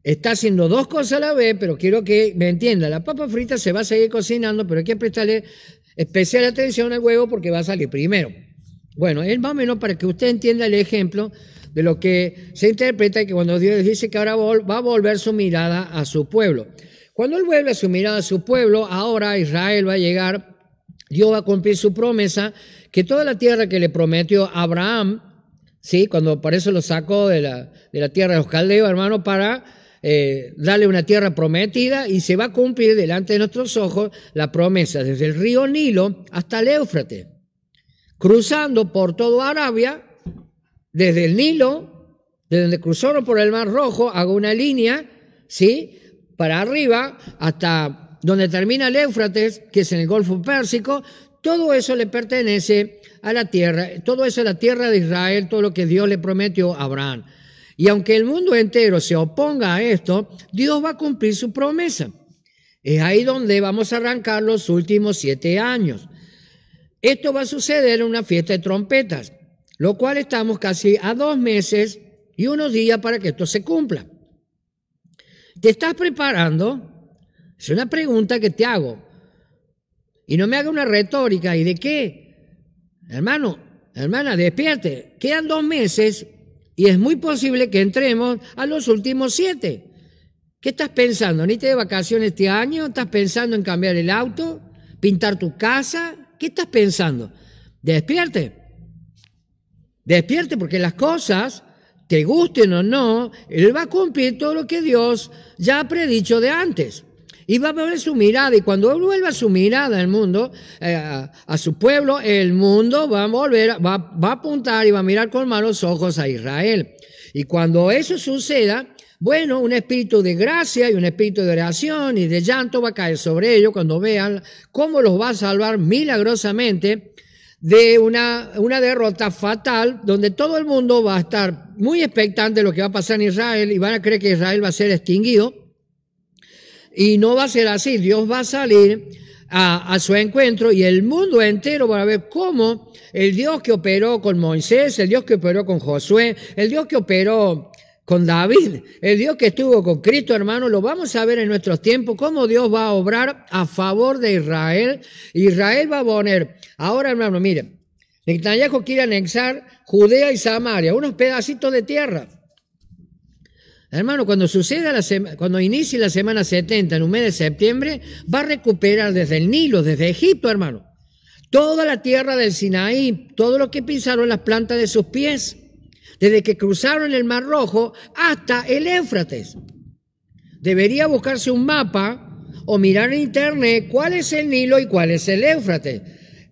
está haciendo dos cosas a la vez, pero quiero que me entienda, la papa frita se va a seguir cocinando, pero hay que prestarle especial atención al huevo porque va a salir primero. Bueno, es más o menos para que usted entienda el ejemplo de lo que se interpreta que cuando Dios dice que ahora va a volver su mirada a su pueblo. Cuando Él vuelve su mirada a su pueblo, ahora Israel va a llegar Dios va a cumplir su promesa, que toda la tierra que le prometió Abraham, ¿sí? cuando por eso lo sacó de la, de la tierra de los caldeos, hermano, para eh, darle una tierra prometida y se va a cumplir delante de nuestros ojos la promesa, desde el río Nilo hasta el Éufrates, cruzando por toda Arabia, desde el Nilo, desde donde cruzaron por el Mar Rojo, hago una línea, ¿sí? Para arriba hasta donde termina el Éufrates, que es en el Golfo Pérsico, todo eso le pertenece a la tierra, todo eso es la tierra de Israel, todo lo que Dios le prometió a Abraham. Y aunque el mundo entero se oponga a esto, Dios va a cumplir su promesa. Es ahí donde vamos a arrancar los últimos siete años. Esto va a suceder en una fiesta de trompetas, lo cual estamos casi a dos meses y unos días para que esto se cumpla. Te estás preparando es una pregunta que te hago. Y no me haga una retórica. ¿Y de qué? Hermano, hermana, despierte. Quedan dos meses y es muy posible que entremos a los últimos siete. ¿Qué estás pensando? ¿Ni te de vacaciones este año? ¿Estás pensando en cambiar el auto? ¿Pintar tu casa? ¿Qué estás pensando? Despierte. Despierte porque las cosas, te gusten o no, Él va a cumplir todo lo que Dios ya ha predicho de antes. Y va a volver su mirada. Y cuando vuelva su mirada al mundo, eh, a, su pueblo, el mundo va a volver, va, va a apuntar y va a mirar con malos ojos a Israel. Y cuando eso suceda, bueno, un espíritu de gracia y un espíritu de oración y de llanto va a caer sobre ellos cuando vean cómo los va a salvar milagrosamente de una, una derrota fatal donde todo el mundo va a estar muy expectante de lo que va a pasar en Israel y van a creer que Israel va a ser extinguido y no va a ser así. Dios va a salir a, su encuentro y el mundo entero va a ver cómo el Dios que operó con Moisés, el Dios que operó con Josué, el Dios que operó con David, el Dios que estuvo con Cristo, hermano, lo vamos a ver en nuestros tiempos, cómo Dios va a obrar a favor de Israel. Israel va a poner, ahora hermano, mire, Netanyahu quiere anexar Judea y Samaria, unos pedacitos de tierra. Hermano, cuando suceda la cuando inicie la semana 70 en un mes de septiembre, va a recuperar desde el Nilo, desde Egipto, hermano, toda la tierra del Sinaí, todo lo que pisaron las plantas de sus pies, desde que cruzaron el Mar Rojo hasta el Éufrates. Debería buscarse un mapa o mirar en internet cuál es el Nilo y cuál es el Éufrates.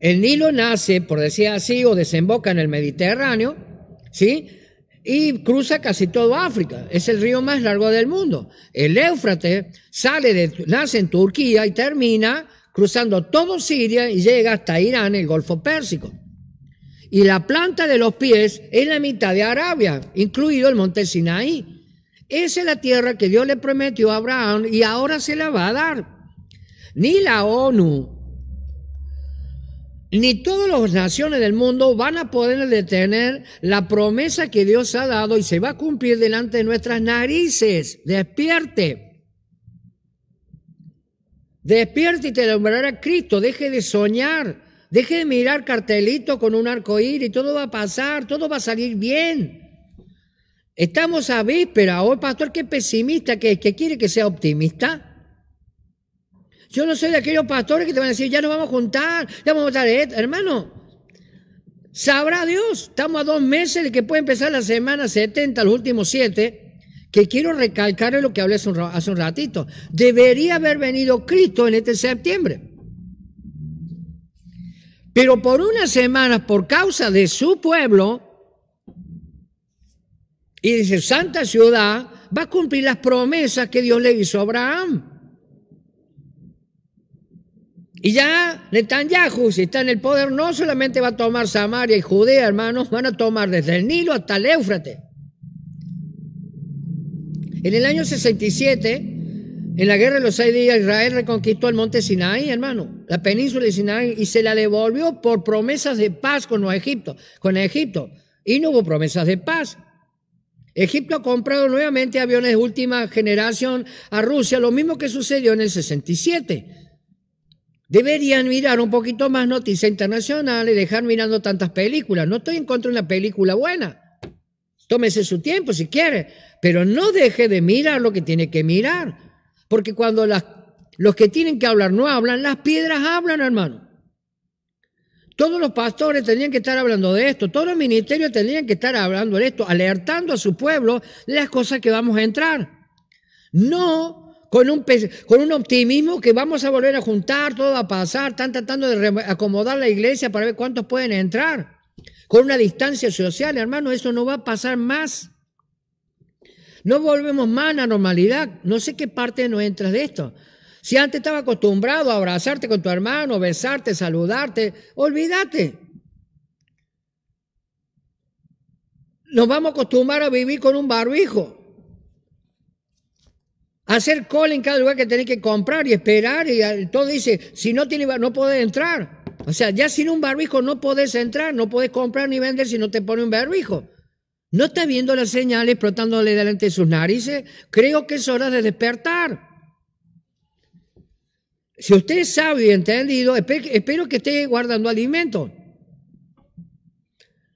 El Nilo nace, por decir así, o desemboca en el Mediterráneo, ¿sí? y cruza casi todo África. Es el río más largo del mundo. El Éufrates sale de, nace en Turquía y termina cruzando todo Siria y llega hasta Irán, el Golfo Pérsico. Y la planta de los pies es la mitad de Arabia, incluido el monte Sinaí. Esa es la tierra que Dios le prometió a Abraham y ahora se la va a dar. Ni la ONU, ni todas las naciones del mundo van a poder detener la promesa que Dios ha dado y se va a cumplir delante de nuestras narices. Despierte. Despierte y te nombrará Cristo. Deje de soñar. Deje de mirar cartelitos con un arco iris. Todo va a pasar. Todo va a salir bien. Estamos a víspera. Hoy, pastor, qué pesimista que es. ¿Que quiere que sea optimista? Yo no soy de aquellos pastores que te van a decir, ya nos vamos a juntar, ya vamos a votar. esto, Hermano, sabrá Dios, estamos a dos meses de que puede empezar la semana 70, los últimos siete, que quiero recalcar lo que hablé hace un, hace un ratito. Debería haber venido Cristo en este septiembre. Pero por unas semanas, por causa de su pueblo y de su santa ciudad, va a cumplir las promesas que Dios le hizo a Abraham. Y ya Netanyahu, si está en el poder, no solamente va a tomar Samaria y Judea, hermanos, van a tomar desde el Nilo hasta el Éufrates. En el año 67, en la guerra de los seis días, Israel reconquistó el monte Sinaí, hermano, la península de Sinaí, y se la devolvió por promesas de paz con Egipto. Con Egipto. Y no hubo promesas de paz. Egipto ha comprado nuevamente aviones de última generación a Rusia, lo mismo que sucedió en el 67. Deberían mirar un poquito más noticias internacionales, dejar mirando tantas películas. No estoy en contra de una película buena. Tómese su tiempo si quiere, pero no deje de mirar lo que tiene que mirar. Porque cuando los que tienen que hablar no hablan, las piedras hablan, hermano. Todos los pastores tendrían que estar hablando de esto, todos los ministerios tendrían que estar hablando de esto, alertando a su pueblo las cosas que vamos a entrar. No con un, con un optimismo que vamos a volver a juntar, todo va a pasar, están tratando de acomodar la iglesia para ver cuántos pueden entrar, con una distancia social, hermano, eso no va a pasar más. No volvemos más a la normalidad. No sé qué parte no entras de esto. Si antes estaba acostumbrado a abrazarte con tu hermano, besarte, saludarte, olvídate. Nos vamos a acostumbrar a vivir con un barbijo. Hacer cola en cada lugar que tenés que comprar y esperar y todo dice, si no tiene no podés entrar. O sea, ya sin un barbijo no podés entrar, no podés comprar ni vender si no te pone un barbijo. ¿No está viendo las señales explotándole delante de sus narices? Creo que es hora de despertar. Si usted es sabio y entendido, espero que esté guardando alimento.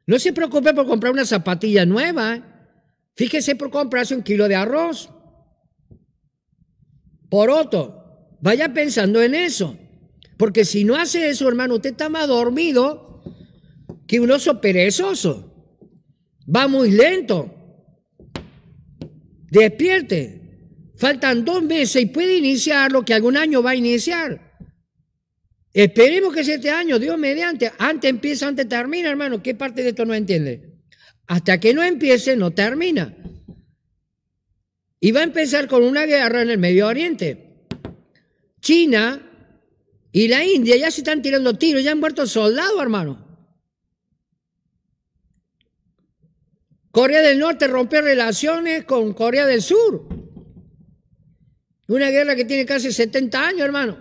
No se preocupe por comprar una zapatilla nueva. Fíjese por comprarse un kilo de arroz otro, Vaya pensando en eso. Porque si no hace eso, hermano, usted está más dormido que un oso perezoso. Va muy lento. Despierte. Faltan dos meses y puede iniciar lo que algún año va a iniciar. Esperemos que siete este años, Dios mediante, antes empieza, antes termina, hermano. ¿Qué parte de esto no entiende? Hasta que no empiece, no termina. Y va a empezar con una guerra en el Medio Oriente. China y la India ya se están tirando tiros, ya han muerto soldados, hermano. Corea del Norte rompió relaciones con Corea del Sur. Una guerra que tiene casi 70 años, hermano.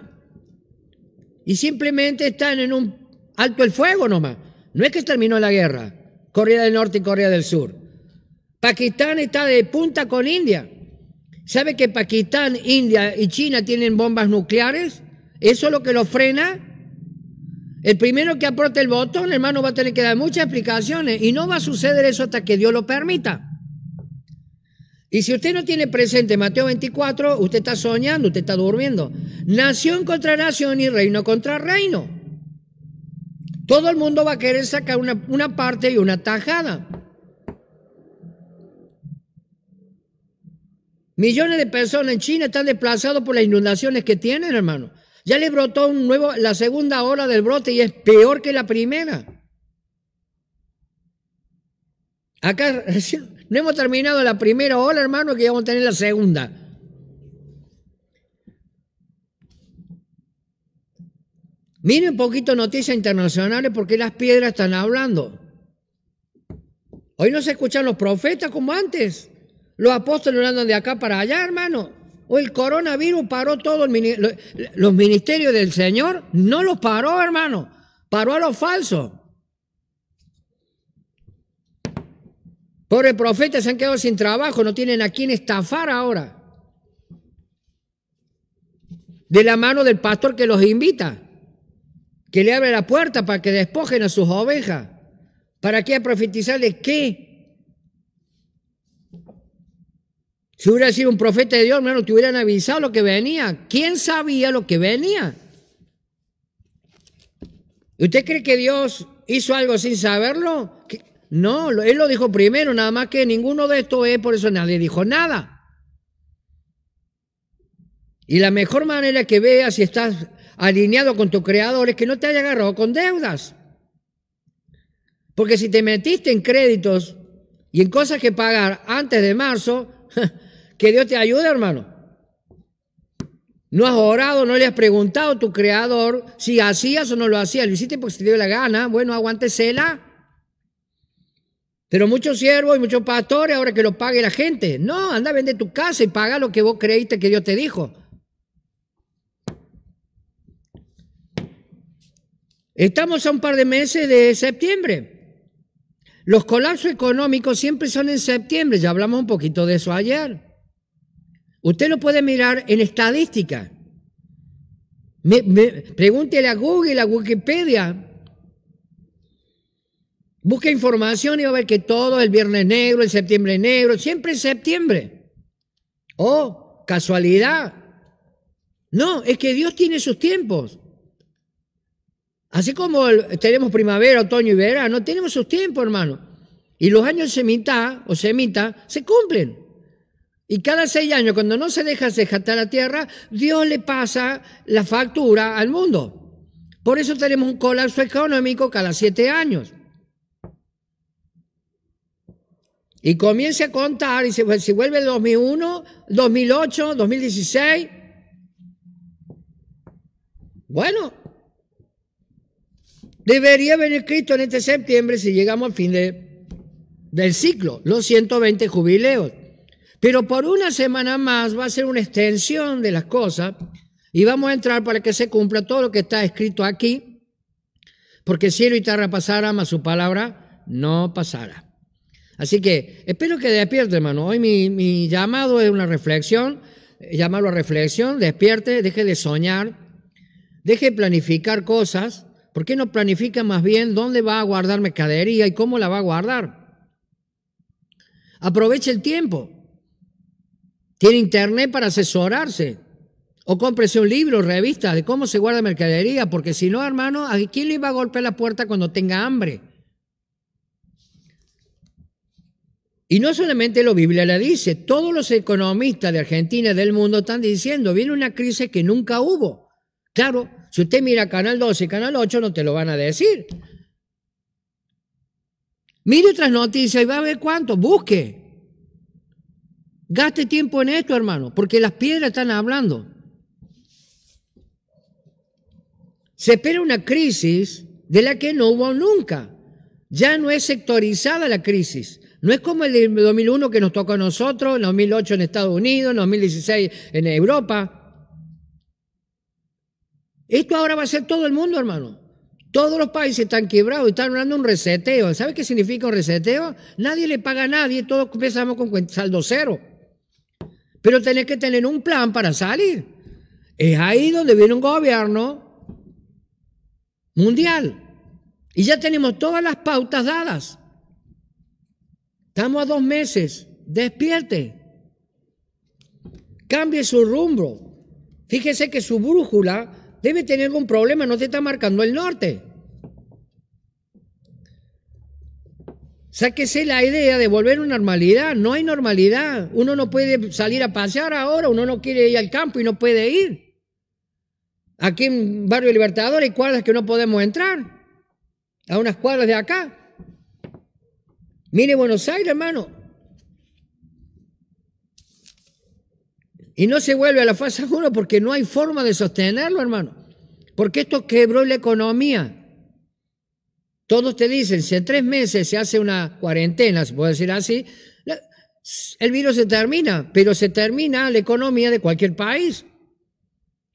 Y simplemente están en un alto el fuego nomás. No es que terminó la guerra, Corea del Norte y Corea del Sur. Pakistán está de punta con India. ¿Sabe que Pakistán, India y China tienen bombas nucleares? ¿Eso es lo que lo frena? El primero que aporte el botón, hermano, va a tener que dar muchas explicaciones y no va a suceder eso hasta que Dios lo permita. Y si usted no tiene presente Mateo 24, usted está soñando, usted está durmiendo. Nación contra nación y reino contra reino. Todo el mundo va a querer sacar una, una parte y una tajada. Millones de personas en China están desplazados por las inundaciones que tienen, hermano. Ya le brotó un nuevo, la segunda ola del brote y es peor que la primera. Acá no hemos terminado la primera ola, hermano, que ya vamos a tener la segunda. Miren un poquito noticias internacionales porque las piedras están hablando. Hoy no se escuchan los profetas como antes. Los apóstoles andan de acá para allá, hermano. O el coronavirus paró todos los ministerios del Señor. No los paró, hermano. Paró a los falsos. Pobres profetas se han quedado sin trabajo, no tienen a quién estafar ahora. De la mano del pastor que los invita, que le abre la puerta para que despojen a sus ovejas. ¿Para que a profetizarles qué? Si hubiera sido un profeta de Dios, hermano, te hubieran avisado lo que venía. ¿Quién sabía lo que venía? ¿Usted cree que Dios hizo algo sin saberlo? No, Él lo dijo primero, nada más que ninguno de estos es, por eso nadie dijo nada. Y la mejor manera que veas si estás alineado con tu creador es que no te haya agarrado con deudas. Porque si te metiste en créditos y en cosas que pagar antes de marzo, Que Dios te ayude, hermano. No has orado, no le has preguntado a tu creador si hacías o no lo hacías. Lo hiciste porque se te dio la gana. Bueno, aguántesela. Pero muchos siervos y muchos pastores ahora que lo pague la gente. No, anda, vende tu casa y paga lo que vos creíste que Dios te dijo. Estamos a un par de meses de septiembre. Los colapsos económicos siempre son en septiembre, ya hablamos un poquito de eso ayer. Usted lo puede mirar en estadística. pregúntele a Google, a Wikipedia. Busque información y va a ver que todo, el viernes negro, el septiembre negro, siempre es septiembre. Oh, casualidad. No, es que Dios tiene sus tiempos. Así como tenemos primavera, otoño y verano, tenemos sus tiempos, hermano. Y los años semita o semita se cumplen. Y cada seis años, cuando no se deja secar la tierra, Dios le pasa la factura al mundo. Por eso tenemos un colapso económico cada siete años. Y comienza a contar, y se vuelve el 2001, 2008, 2016. Bueno, debería venir escrito en este septiembre si llegamos al fin de, del ciclo, los 120 jubileos. Pero por una semana más va a ser una extensión de las cosas y vamos a entrar para que se cumpla todo lo que está escrito aquí, porque cielo y tierra pasara, más su palabra no pasara. Así que espero que despierte, hermano. Hoy mi, mi llamado es una reflexión, llamarlo a reflexión, despierte, deje de soñar, deje de planificar cosas. ¿Por qué no planifica más bien dónde va a guardar mercadería y cómo la va a guardar? Aproveche el tiempo. Tiene internet para asesorarse. O cómprese un libro, revista de cómo se guarda mercadería, porque si no, hermano, ¿a quién le va a golpear la puerta cuando tenga hambre? Y no solamente lo Biblia la dice, todos los economistas de Argentina y del mundo están diciendo, viene una crisis que nunca hubo. Claro, si usted mira Canal 12 y Canal 8 no te lo van a decir. Mire otras noticias y va a ver cuánto, busque. Gaste tiempo en esto, hermano, porque las piedras están hablando. Se espera una crisis de la que no hubo nunca. Ya no es sectorizada la crisis. No es como el de 2001 que nos tocó a nosotros, en 2008 en Estados Unidos, en 2016 en Europa. Esto ahora va a ser todo el mundo, hermano. Todos los países están quebrados, y están hablando un reseteo. ¿Sabes qué significa un reseteo? Nadie le paga a nadie, todos empezamos con saldo cero. Pero tenés que tener un plan para salir. Es ahí donde viene un gobierno mundial. Y ya tenemos todas las pautas dadas. Estamos a dos meses. Despierte. Cambie su rumbo. Fíjese que su brújula debe tener algún problema, no te está marcando el norte. Sáquese la idea de volver a una normalidad. No hay normalidad. Uno no puede salir a pasear ahora, uno no quiere ir al campo y no puede ir. Aquí en Barrio Libertador hay cuadras que no podemos entrar. A unas cuadras de acá. Mire Buenos Aires, hermano. Y no se vuelve a la fase 1 porque no hay forma de sostenerlo, hermano. Porque esto quebró la economía. Todos te dicen, si en tres meses se hace una cuarentena, se puede decir así, el virus se termina, pero se termina la economía de cualquier país.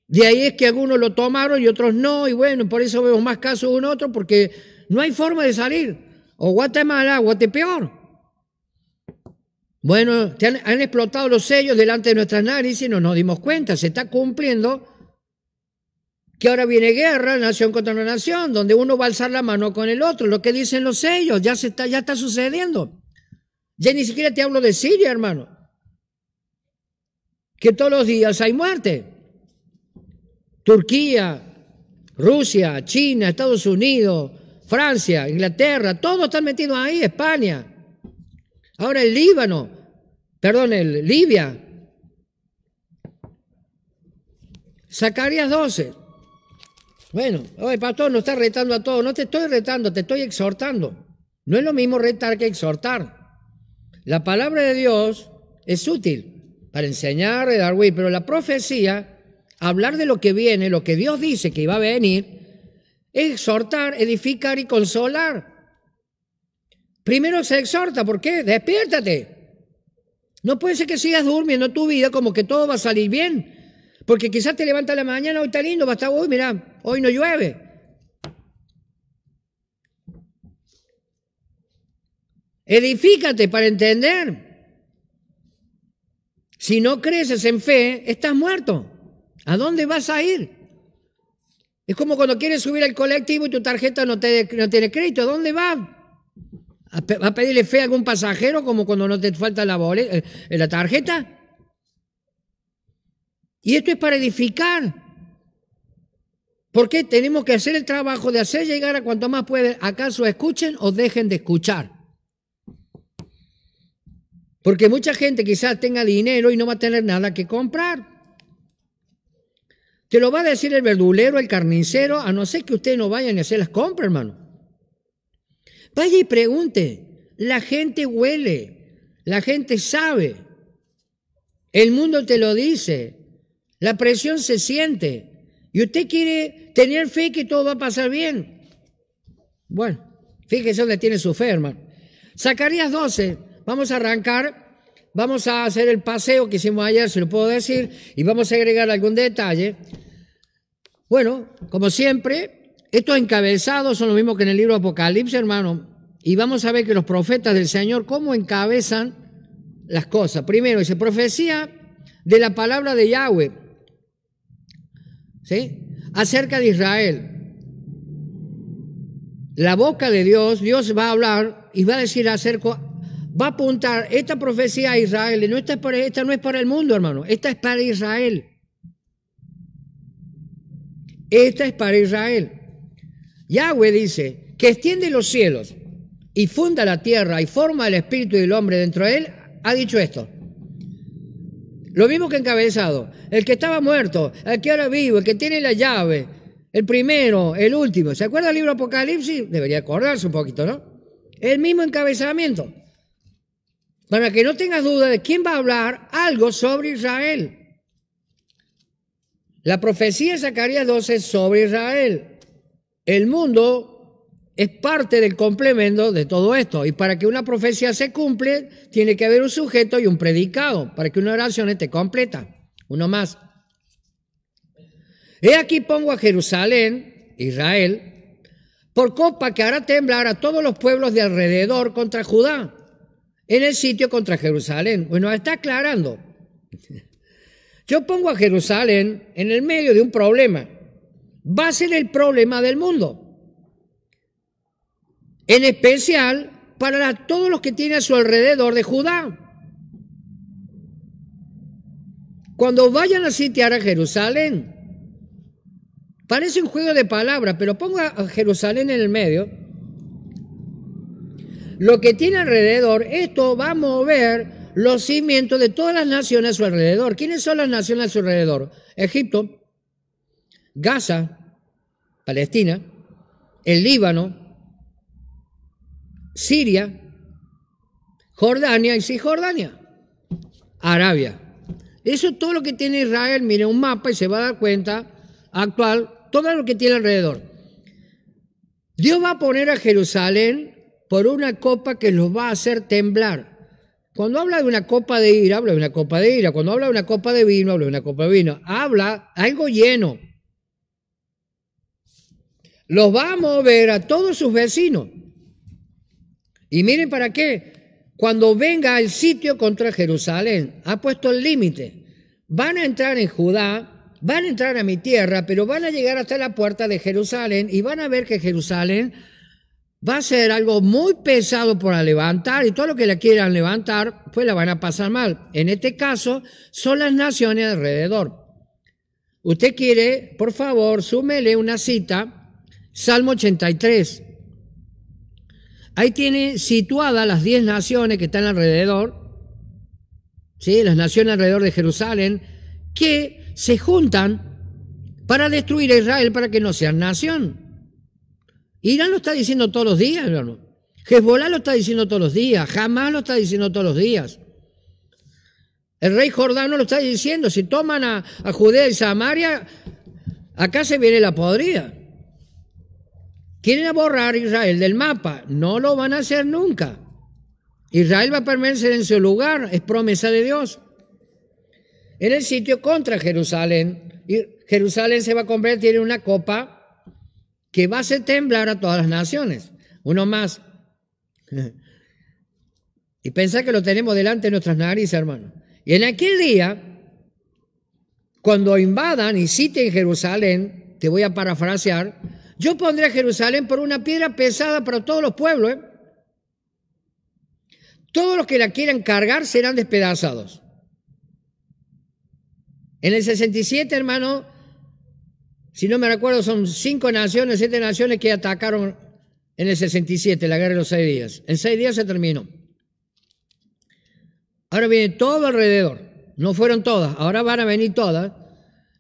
De ahí es que algunos lo tomaron y otros no, y bueno, por eso vemos más casos de un otro, porque no hay forma de salir. O Guatemala, Guatepeor. Bueno, han, han explotado los sellos delante de nuestras narices y no nos dimos cuenta, se está cumpliendo que ahora viene guerra, nación contra nación, donde uno va a alzar la mano con el otro, lo que dicen los sellos, ya, está, ya está sucediendo. Ya ni siquiera te hablo de Siria, hermano, que todos los días hay muerte. Turquía, Rusia, China, Estados Unidos, Francia, Inglaterra, todos están metidos ahí, España. Ahora el Líbano, perdón, el Libia. Zacarías 12. Bueno, oye, pastor, no estás retando a todos. No te estoy retando, te estoy exhortando. No es lo mismo retar que exhortar. La palabra de Dios es útil para enseñar, Darwin, pero la profecía, hablar de lo que viene, lo que Dios dice que iba a venir, es exhortar, edificar y consolar. Primero se exhorta, ¿por qué? Despiértate. No puede ser que sigas durmiendo tu vida como que todo va a salir bien porque quizás te levantas la mañana, hoy está lindo, va a estar, hoy Mira, hoy no llueve. Edifícate para entender. Si no creces en fe, estás muerto. ¿A dónde vas a ir? Es como cuando quieres subir al colectivo y tu tarjeta no, te, no tiene crédito. ¿A dónde va? ¿Va ¿A, pedirle fe a algún pasajero como cuando no te falta la, eh, la tarjeta? Y esto es para edificar. Porque tenemos que hacer el trabajo de hacer llegar a cuanto más pueden. ¿Acaso escuchen o dejen de escuchar? Porque mucha gente quizás tenga dinero y no va a tener nada que comprar. Te lo va a decir el verdulero, el carnicero, a no ser que ustedes no vayan a hacer las compras, hermano. Vaya y pregunte. La gente huele, la gente sabe. El mundo te lo dice. La presión se siente. Y usted quiere tener fe que todo va a pasar bien. Bueno, fíjese dónde tiene su fe, hermano. Zacarías 12. Vamos a arrancar. Vamos a hacer el paseo que hicimos ayer, se lo puedo decir. Y vamos a agregar algún detalle. Bueno, como siempre, estos encabezados son lo mismo que en el libro Apocalipsis, hermano. Y vamos a ver que los profetas del Señor, cómo encabezan las cosas. Primero, dice, profecía de la palabra de Yahweh Acerca de Israel. La boca de Dios, Dios va a hablar y va a decir acerca, va a apuntar esta profecía a Israel. no esta, esta no es para el mundo, hermano, esta es para Israel. Esta es para Israel. Yahweh dice que extiende los cielos y funda la tierra y forma el espíritu del hombre dentro de él. Ha dicho esto. Lo mismo que encabezado. El que estaba muerto, el que ahora vivo, el que tiene la llave, el primero, el último. ¿Se acuerda el libro Apocalipsis? Debería acordarse un poquito, ¿no? El mismo encabezamiento. Para que no tengas duda de quién va a hablar algo sobre Israel. La profecía de Zacarías 12 sobre Israel. El mundo es parte del complemento de todo esto. Y para que una profecía se cumple, tiene que haber un sujeto y un predicado, para que una oración esté completa. Uno más. He aquí pongo a Jerusalén, Israel, por copa que hará temblar a todos los pueblos de alrededor contra Judá, en el sitio contra Jerusalén. Bueno, está aclarando. Yo pongo a Jerusalén en el medio de un problema. Va a ser el problema del mundo en especial para todos los que tienen a su alrededor de Judá. Cuando vayan a sitiar a Jerusalén, parece un juego de palabras, pero ponga a Jerusalén en el medio. Lo que tiene alrededor, esto va a mover los cimientos de todas las naciones a su alrededor. ¿Quiénes son las naciones a su alrededor? Egipto, Gaza, Palestina, el Líbano, Siria, Jordania y Cisjordania, Arabia. Eso es todo lo que tiene Israel. Mire un mapa y se va a dar cuenta actual, todo lo que tiene alrededor. Dios va a poner a Jerusalén por una copa que los va a hacer temblar. Cuando habla de una copa de ira, habla de una copa de ira. Cuando habla de una copa de vino, habla de una copa de vino. Habla algo lleno. Los va a mover a todos sus vecinos. Y miren para qué. Cuando venga el sitio contra Jerusalén, ha puesto el límite. Van a entrar en Judá, van a entrar a mi tierra, pero van a llegar hasta la puerta de Jerusalén y van a ver que Jerusalén va a ser algo muy pesado para levantar y todo lo que la quieran levantar, pues la van a pasar mal. En este caso, son las naciones alrededor. Usted quiere, por favor, súmele una cita, Salmo 83, Ahí tiene situadas las diez naciones que están alrededor, ¿sí? las naciones alrededor de Jerusalén, que se juntan para destruir a Israel para que no sean nación. Irán lo está diciendo todos los días, hermano. Hezbollah lo está diciendo todos los días, jamás lo está diciendo todos los días. El rey Jordano lo está diciendo, si toman a, a Judea y Samaria, acá se viene la podrida. Quieren borrar Israel del mapa. No lo van a hacer nunca. Israel va a permanecer en su lugar. Es promesa de Dios. En el sitio contra Jerusalén. Jerusalén se va a convertir en una copa que va a hacer temblar a todas las naciones. Uno más. Y pensar que lo tenemos delante de nuestras narices, hermano. Y en aquel día, cuando invadan y citen Jerusalén, te voy a parafrasear, yo pondré a Jerusalén por una piedra pesada para todos los pueblos. ¿eh? Todos los que la quieran cargar serán despedazados. En el 67, hermano, si no me recuerdo, son cinco naciones, siete naciones que atacaron en el 67, la guerra de los seis días. En seis días se terminó. Ahora viene todo alrededor. No fueron todas, ahora van a venir todas.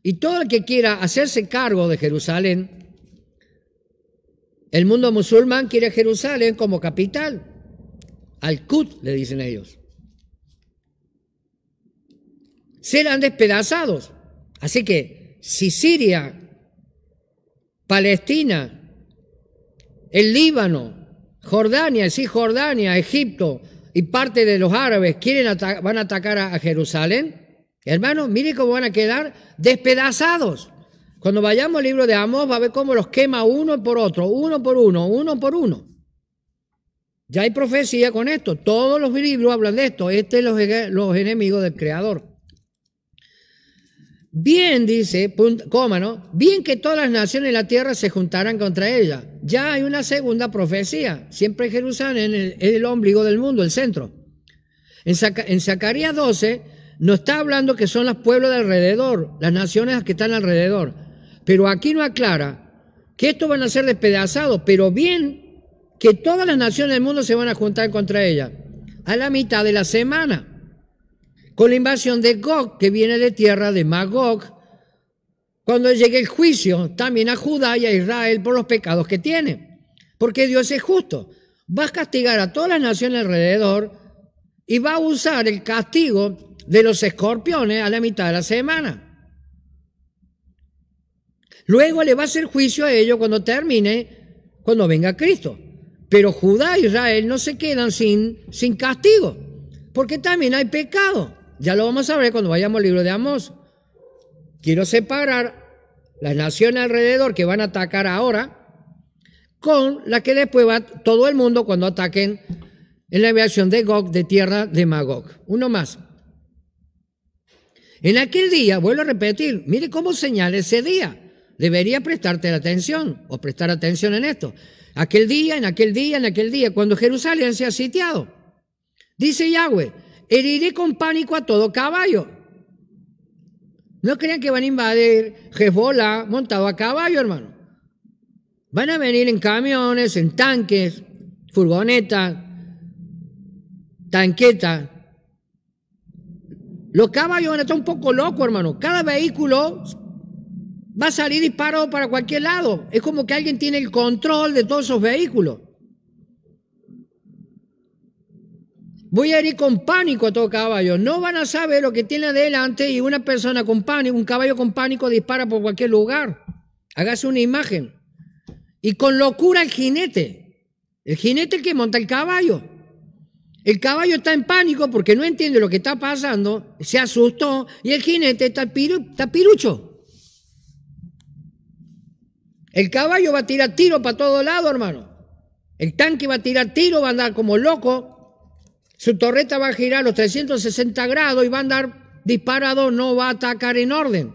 Y todo el que quiera hacerse cargo de Jerusalén el mundo musulmán quiere Jerusalén como capital. Al-Qud, le dicen ellos. Serán despedazados. Así que si Siria, Palestina, el Líbano, Jordania, Jordania, Egipto y parte de los árabes quieren van a atacar a, Jerusalén, hermanos, mire cómo van a quedar despedazados. Cuando vayamos al libro de Amós, va a ver cómo los quema uno por otro, uno por uno, uno por uno. Ya hay profecía con esto. Todos los libros hablan de esto. Este es los, enemigos del Creador. Bien, dice, Bien que todas las naciones de la tierra se juntaran contra ella. Ya hay una segunda profecía. Siempre Jerusalén es el, ombligo del mundo, el centro. En, en Zacarías 12 no está hablando que son los pueblos de alrededor, las naciones que están alrededor. Pero aquí no aclara que estos van a ser despedazados, pero bien que todas las naciones del mundo se van a juntar contra ella a la mitad de la semana, con la invasión de Gog, que viene de tierra de Magog, cuando llegue el juicio también a Judá y a Israel por los pecados que tiene, porque Dios es justo. Va a castigar a todas las naciones alrededor y va a usar el castigo de los escorpiones a la mitad de la semana. Luego le va a hacer juicio a ellos cuando termine, cuando venga Cristo. Pero Judá e Israel no se quedan sin, sin castigo, porque también hay pecado. Ya lo vamos a ver cuando vayamos al libro de Amós. Quiero separar las naciones alrededor que van a atacar ahora con la que después va todo el mundo cuando ataquen en la aviación de Gog de tierra de Magog. Uno más. En aquel día, vuelvo a repetir, mire cómo señala ese día. Debería prestarte la atención o prestar atención en esto. Aquel día, en aquel día, en aquel día, cuando Jerusalén ha sitiado, dice Yahweh, heriré con pánico a todo caballo. No crean que van a invadir Hezbollah montado a caballo, hermano. Van a venir en camiones, en tanques, furgonetas, tanquetas. Los caballos van a estar un poco locos, hermano. Cada vehículo va a salir disparado para cualquier lado. Es como que alguien tiene el control de todos esos vehículos. Voy a ir con pánico a todo caballo. No van a saber lo que tiene adelante y una persona con pánico, un caballo con pánico dispara por cualquier lugar. Hágase una imagen. Y con locura el jinete. El jinete que monta el caballo. El caballo está en pánico porque no entiende lo que está pasando, se asustó y el jinete está, está pirucho. El caballo va a tirar tiro para todo lado, hermano. El tanque va a tirar tiro, va a andar como loco. Su torreta va a girar los 360 grados y va a andar disparado, no va a atacar en orden.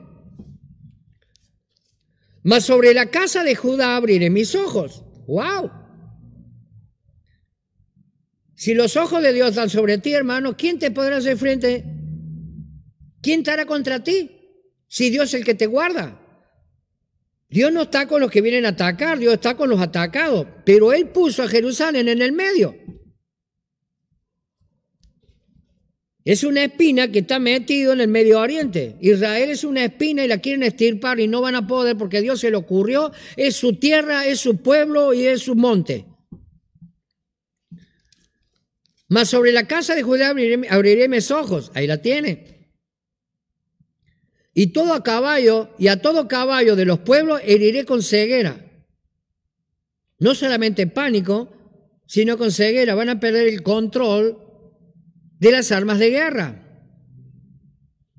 Mas sobre la casa de Judá abriré mis ojos. ¡Wow! Si los ojos de Dios están sobre ti, hermano, ¿quién te podrá hacer frente? ¿Quién estará contra ti? Si Dios es el que te guarda. Dios no está con los que vienen a atacar, Dios está con los atacados, pero Él puso a Jerusalén en el medio. Es una espina que está metido en el Medio Oriente. Israel es una espina y la quieren estirpar y no van a poder porque Dios se le ocurrió. Es su tierra, es su pueblo y es su monte. Mas sobre la casa de Judá abriré, abriré mis ojos. Ahí la tiene y todo a caballo y a todo caballo de los pueblos heriré con ceguera. No solamente pánico, sino con ceguera. Van a perder el control de las armas de guerra.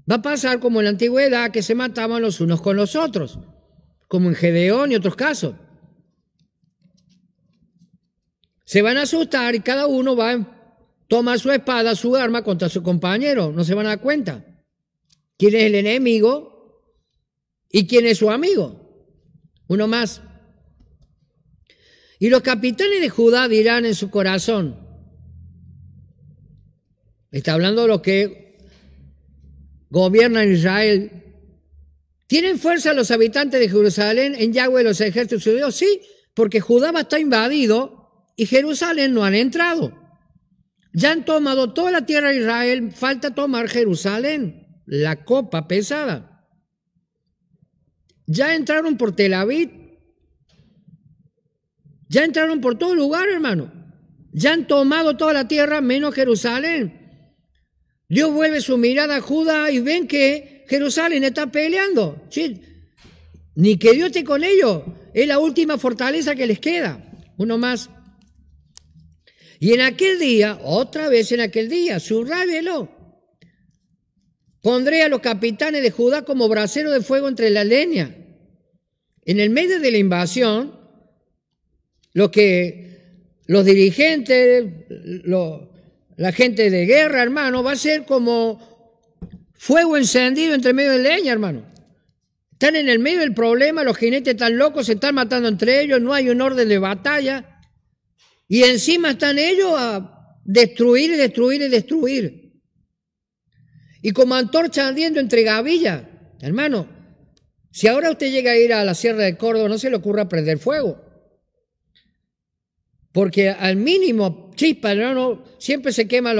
Va a pasar como en la antigüedad que se mataban los unos con los otros, como en Gedeón y otros casos. Se van a asustar y cada uno va a tomar su espada, su arma contra su compañero. No se van a dar cuenta quién es el enemigo y quién es su amigo. Uno más. Y los capitanes de Judá dirán en su corazón, está hablando de los que gobiernan Israel, ¿tienen fuerza los habitantes de Jerusalén en Yahweh los ejércitos de Dios? Sí, porque Judá está invadido y Jerusalén no han entrado. Ya han tomado toda la tierra de Israel, falta tomar Jerusalén la copa pesada. Ya entraron por Tel Aviv. Ya entraron por todo lugar, hermano. Ya han tomado toda la tierra menos Jerusalén. Dios vuelve su mirada a Judá y ven que Jerusalén está peleando. Ni que Dios esté con ellos. Es la última fortaleza que les queda. Uno más. Y en aquel día, otra vez en aquel día, lo. Pondré a los capitanes de Judá como brasero de fuego entre la leña. En el medio de la invasión, los que los dirigentes, la gente de guerra, hermano, va a ser como fuego encendido entre medio de leña, hermano. Están en el medio del problema, los jinetes están locos, se están matando entre ellos, no hay un orden de batalla. Y encima están ellos a destruir y destruir y destruir y como antorcha andiendo entre gavillas. Hermano, si ahora usted llega a ir a la Sierra de Córdoba, no se le ocurra prender fuego. Porque al mínimo chispa, hermano, siempre se quema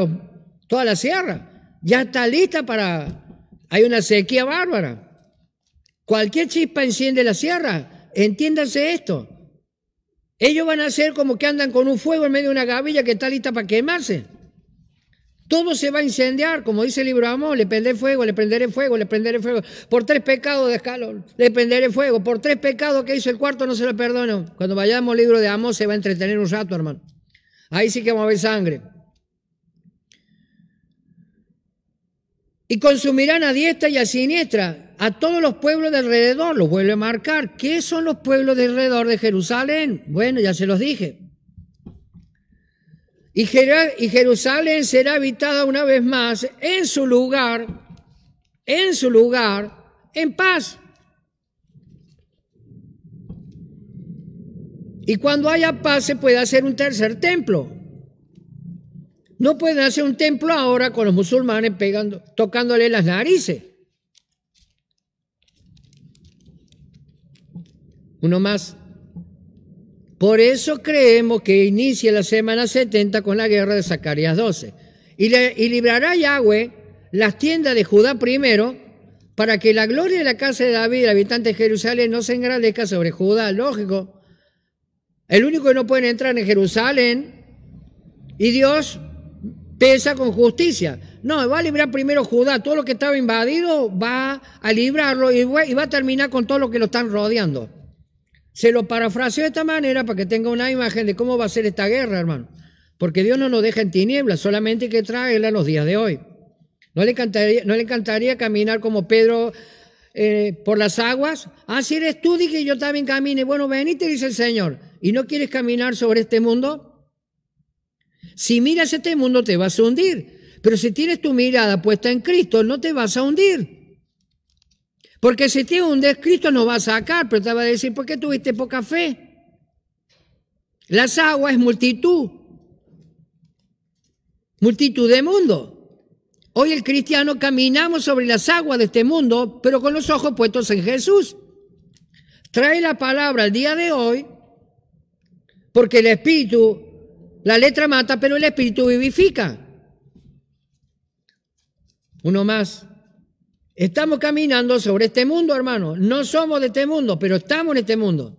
toda la sierra. Ya está lista para... Hay una sequía bárbara. Cualquier chispa enciende la sierra. Entiéndase esto. Ellos van a ser como que andan con un fuego en medio de una gavilla que está lista para quemarse. Todo se va a incendiar, como dice el libro de Amós le prenderé fuego, le prenderé fuego, le prenderé fuego. Por tres pecados de escalón, le prenderé fuego. Por tres pecados que hizo el cuarto no se lo perdono. Cuando vayamos al libro de Amós se va a entretener un rato, hermano. Ahí sí que vamos a ver sangre. Y consumirán a diestra y a siniestra a todos los pueblos de alrededor. Los vuelve a marcar. ¿Qué son los pueblos de alrededor de Jerusalén? Bueno, ya se los dije. Y, Jerusalén será habitada una vez más en su lugar, en su lugar, en paz. Y cuando haya paz se puede hacer un tercer templo. No pueden hacer un templo ahora con los musulmanes pegando, tocándole las narices. Uno más. Por eso creemos que inicia la semana 70 con la guerra de Zacarías 12. Y, librará Yahweh las tiendas de Judá primero, para que la gloria de la casa de David, el habitante de Jerusalén, no se engrandezca sobre Judá. Lógico. El único que no pueden entrar en Jerusalén y Dios pesa con justicia. No, va a librar primero Judá. Todo lo que estaba invadido va a librarlo y va a terminar con todo lo que lo están rodeando. Se lo parafraseo de esta manera para que tenga una imagen de cómo va a ser esta guerra, hermano. Porque Dios no nos deja en tinieblas, solamente que trae a los días de hoy. ¿No le encantaría, no le encantaría caminar como Pedro eh, por las aguas? Ah, si eres tú, dije yo también camine. Bueno, ven y te dice el Señor. ¿Y no quieres caminar sobre este mundo? Si miras este mundo te vas a hundir. Pero si tienes tu mirada puesta en Cristo, no te vas a hundir. Porque si tiene un descrito no va a sacar, pero te va a decir, ¿por qué tuviste poca fe? Las aguas es multitud, multitud de mundo. Hoy el cristiano caminamos sobre las aguas de este mundo, pero con los ojos puestos en Jesús. Trae la palabra el día de hoy, porque el espíritu, la letra mata, pero el espíritu vivifica. Uno más. Estamos caminando sobre este mundo, hermano. No somos de este mundo, pero estamos en este mundo.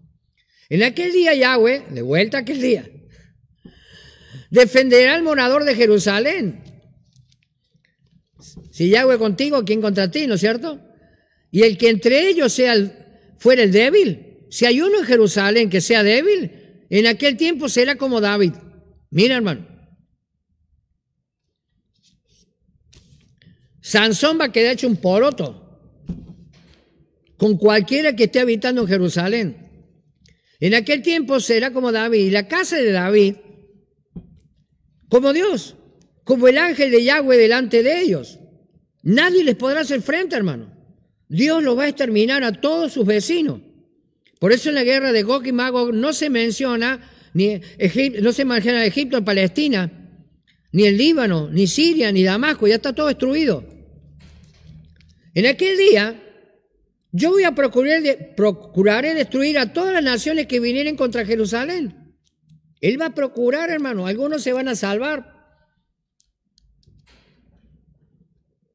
En aquel día Yahweh, de vuelta a aquel día, defenderá al morador de Jerusalén. Si Yahweh contigo, ¿quién contra ti? ¿No es cierto? Y el que entre ellos sea fuera el débil. Si hay uno en Jerusalén que sea débil, en aquel tiempo será como David. Mira, hermano. Sansón va a quedar hecho un poroto con cualquiera que esté habitando en Jerusalén. En aquel tiempo será como David y la casa de David como Dios, como el ángel de Yahweh delante de ellos. Nadie les podrá hacer frente, hermano. Dios los va a exterminar a todos sus vecinos. Por eso en la guerra de Gog y Magog no se menciona ni no se menciona Egipto, Palestina, ni el Líbano, ni Siria, ni Damasco, ya está todo destruido. En aquel día yo voy a procurar de, destruir a todas las naciones que vinieren contra Jerusalén. Él va a procurar, hermano. Algunos se van a salvar.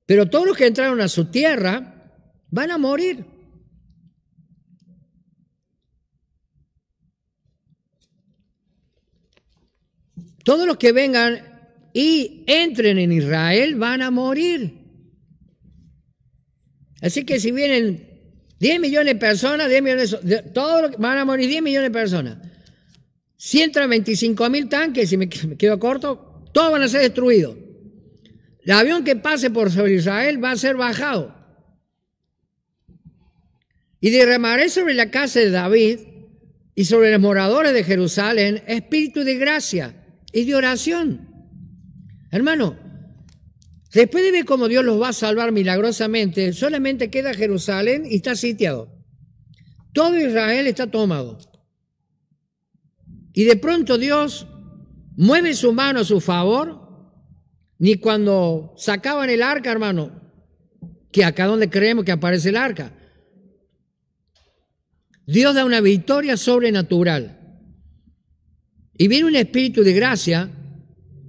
Pero todos los que entraron a su tierra van a morir. Todos los que vengan y entren en Israel van a morir. Así que si vienen 10 millones de personas, 10 millones, de, van a morir 10 millones de personas. 25 mil tanques, si me, quedo corto, todos van a ser destruidos. El avión que pase por sobre Israel va a ser bajado. Y derramaré sobre la casa de David y sobre los moradores de Jerusalén espíritu de gracia y de oración. Hermano, Después de ver cómo Dios los va a salvar milagrosamente, solamente queda Jerusalén y está sitiado. Todo Israel está tomado. Y de pronto Dios mueve su mano a su favor, ni cuando sacaban el arca, hermano, que acá donde creemos que aparece el arca. Dios da una victoria sobrenatural. Y viene un espíritu de gracia,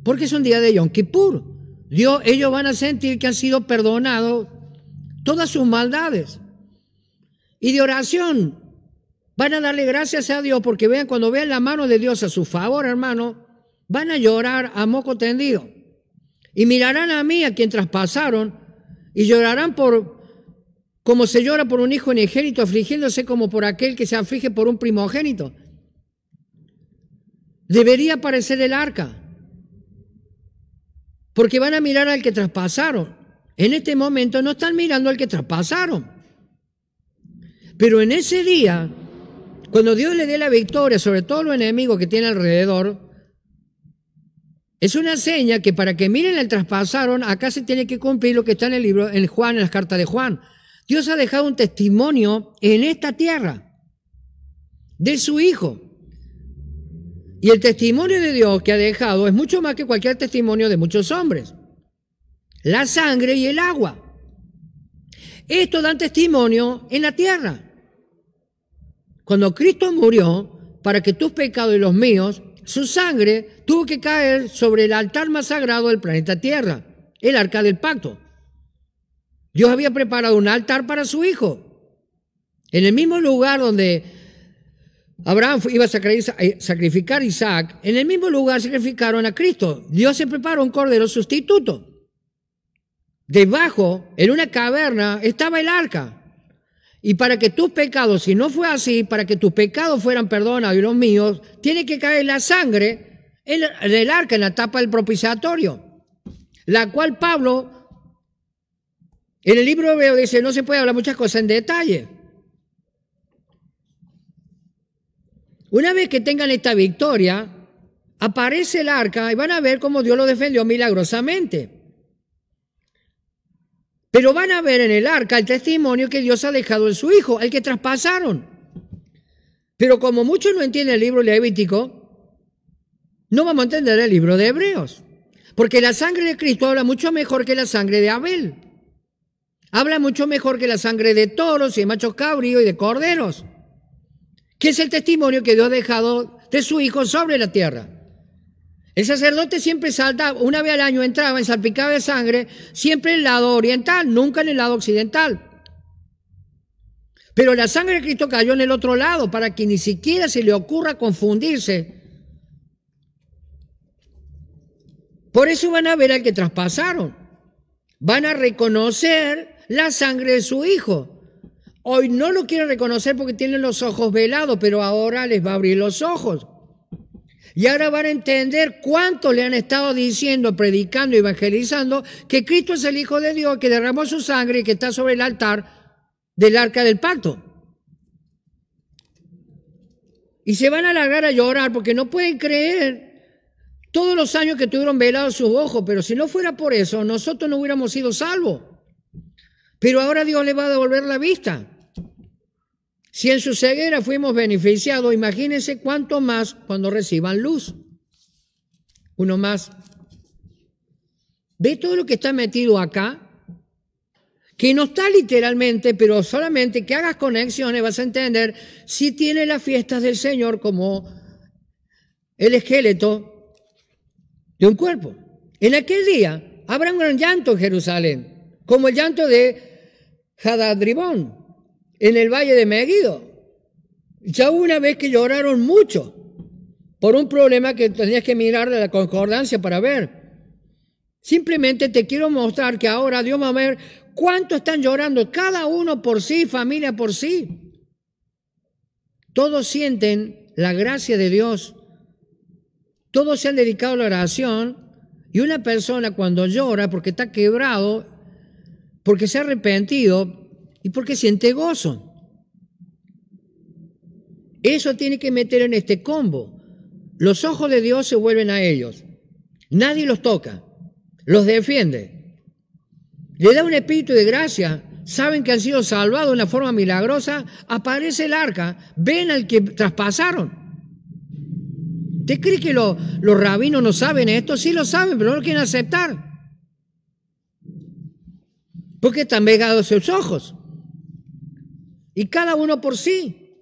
porque es un día de Yom Kippur. Dios, ellos van a sentir que han sido perdonados todas sus maldades. Y de oración, van a darle gracias a Dios porque vean, cuando vean la mano de Dios a su favor, hermano, van a llorar a moco tendido. Y mirarán a mí, a quien traspasaron, y llorarán por como se llora por un hijo inegénito, afligiéndose como por aquel que se aflige por un primogénito. Debería aparecer el arca porque van a mirar al que traspasaron. En este momento no están mirando al que traspasaron. Pero en ese día, cuando Dios le dé la victoria sobre todos los enemigos que tiene alrededor, es una seña que para que miren al traspasaron, acá se tiene que cumplir lo que está en el libro, en Juan, en las cartas de Juan. Dios ha dejado un testimonio en esta tierra de su Hijo. Y el testimonio de Dios que ha dejado es mucho más que cualquier testimonio de muchos hombres. La sangre y el agua. Esto dan testimonio en la tierra. Cuando Cristo murió para que tus pecados y los míos, su sangre tuvo que caer sobre el altar más sagrado del planeta Tierra, el arca del pacto. Dios había preparado un altar para su hijo. En el mismo lugar donde Abraham iba a eh, sacrificar a Isaac, en el mismo lugar sacrificaron a Cristo. Dios se preparó un cordero sustituto. Debajo, en una caverna, estaba el arca. Y para que tus pecados, si no fue así, para que tus pecados fueran perdonados y los míos, tiene que caer la sangre en el arca, en la tapa del propiciatorio. La cual Pablo, en el libro hebreo dice, no se puede hablar muchas cosas en detalle. Una vez que tengan esta victoria, aparece el arca y van a ver cómo Dios lo defendió milagrosamente. Pero van a ver en el arca el testimonio que Dios ha dejado en su hijo, el que traspasaron. Pero como muchos no entienden el libro levítico, no vamos a entender el libro de Hebreos. Porque la sangre de Cristo habla mucho mejor que la sangre de Abel. Habla mucho mejor que la sangre de toros y de machos cabríos y de corderos que es el testimonio que Dios ha dejado de su Hijo sobre la tierra. El sacerdote siempre salta, una vez al año entraba en salpicaba de sangre, siempre en el lado oriental, nunca en el lado occidental. Pero la sangre de Cristo cayó en el otro lado para que ni siquiera se le ocurra confundirse. Por eso van a ver al que traspasaron. Van a reconocer la sangre de su hijo. Hoy no lo quieren reconocer porque tienen los ojos velados, pero ahora les va a abrir los ojos. Y ahora van a entender cuánto le han estado diciendo, predicando, evangelizando, que Cristo es el Hijo de Dios, que derramó su sangre y que está sobre el altar del arca del pacto. Y se van a largar a llorar porque no pueden creer todos los años que tuvieron velados sus ojos, pero si no fuera por eso, nosotros no hubiéramos sido salvos. Pero ahora Dios le va a devolver la vista. Si en su ceguera fuimos beneficiados, imagínense cuánto más cuando reciban luz. Uno más. ¿Ve todo lo que está metido acá? Que no está literalmente, pero solamente que hagas conexiones vas a entender si tiene las fiestas del Señor como el esqueleto de un cuerpo. En aquel día habrá un gran llanto en Jerusalén, como el llanto de Hadadribón en el Valle de Meguido. Ya una vez que lloraron mucho por un problema que tenías que mirar la concordancia para ver. Simplemente te quiero mostrar que ahora Dios va a ver cuánto están llorando, cada uno por sí, familia por sí. Todos sienten la gracia de Dios. Todos se han dedicado a la oración. Y una persona cuando llora porque está quebrado, porque se ha arrepentido, y porque siente gozo. Eso tiene que meter en este combo. Los ojos de Dios se vuelven a ellos. Nadie los toca, los defiende. Le da un espíritu de gracia, saben que han sido salvados de una forma milagrosa, aparece el arca, ven al que traspasaron. te cree que los rabinos no saben esto? Sí lo saben, pero no lo quieren aceptar. Porque están vegados sus ojos. Y cada uno por sí.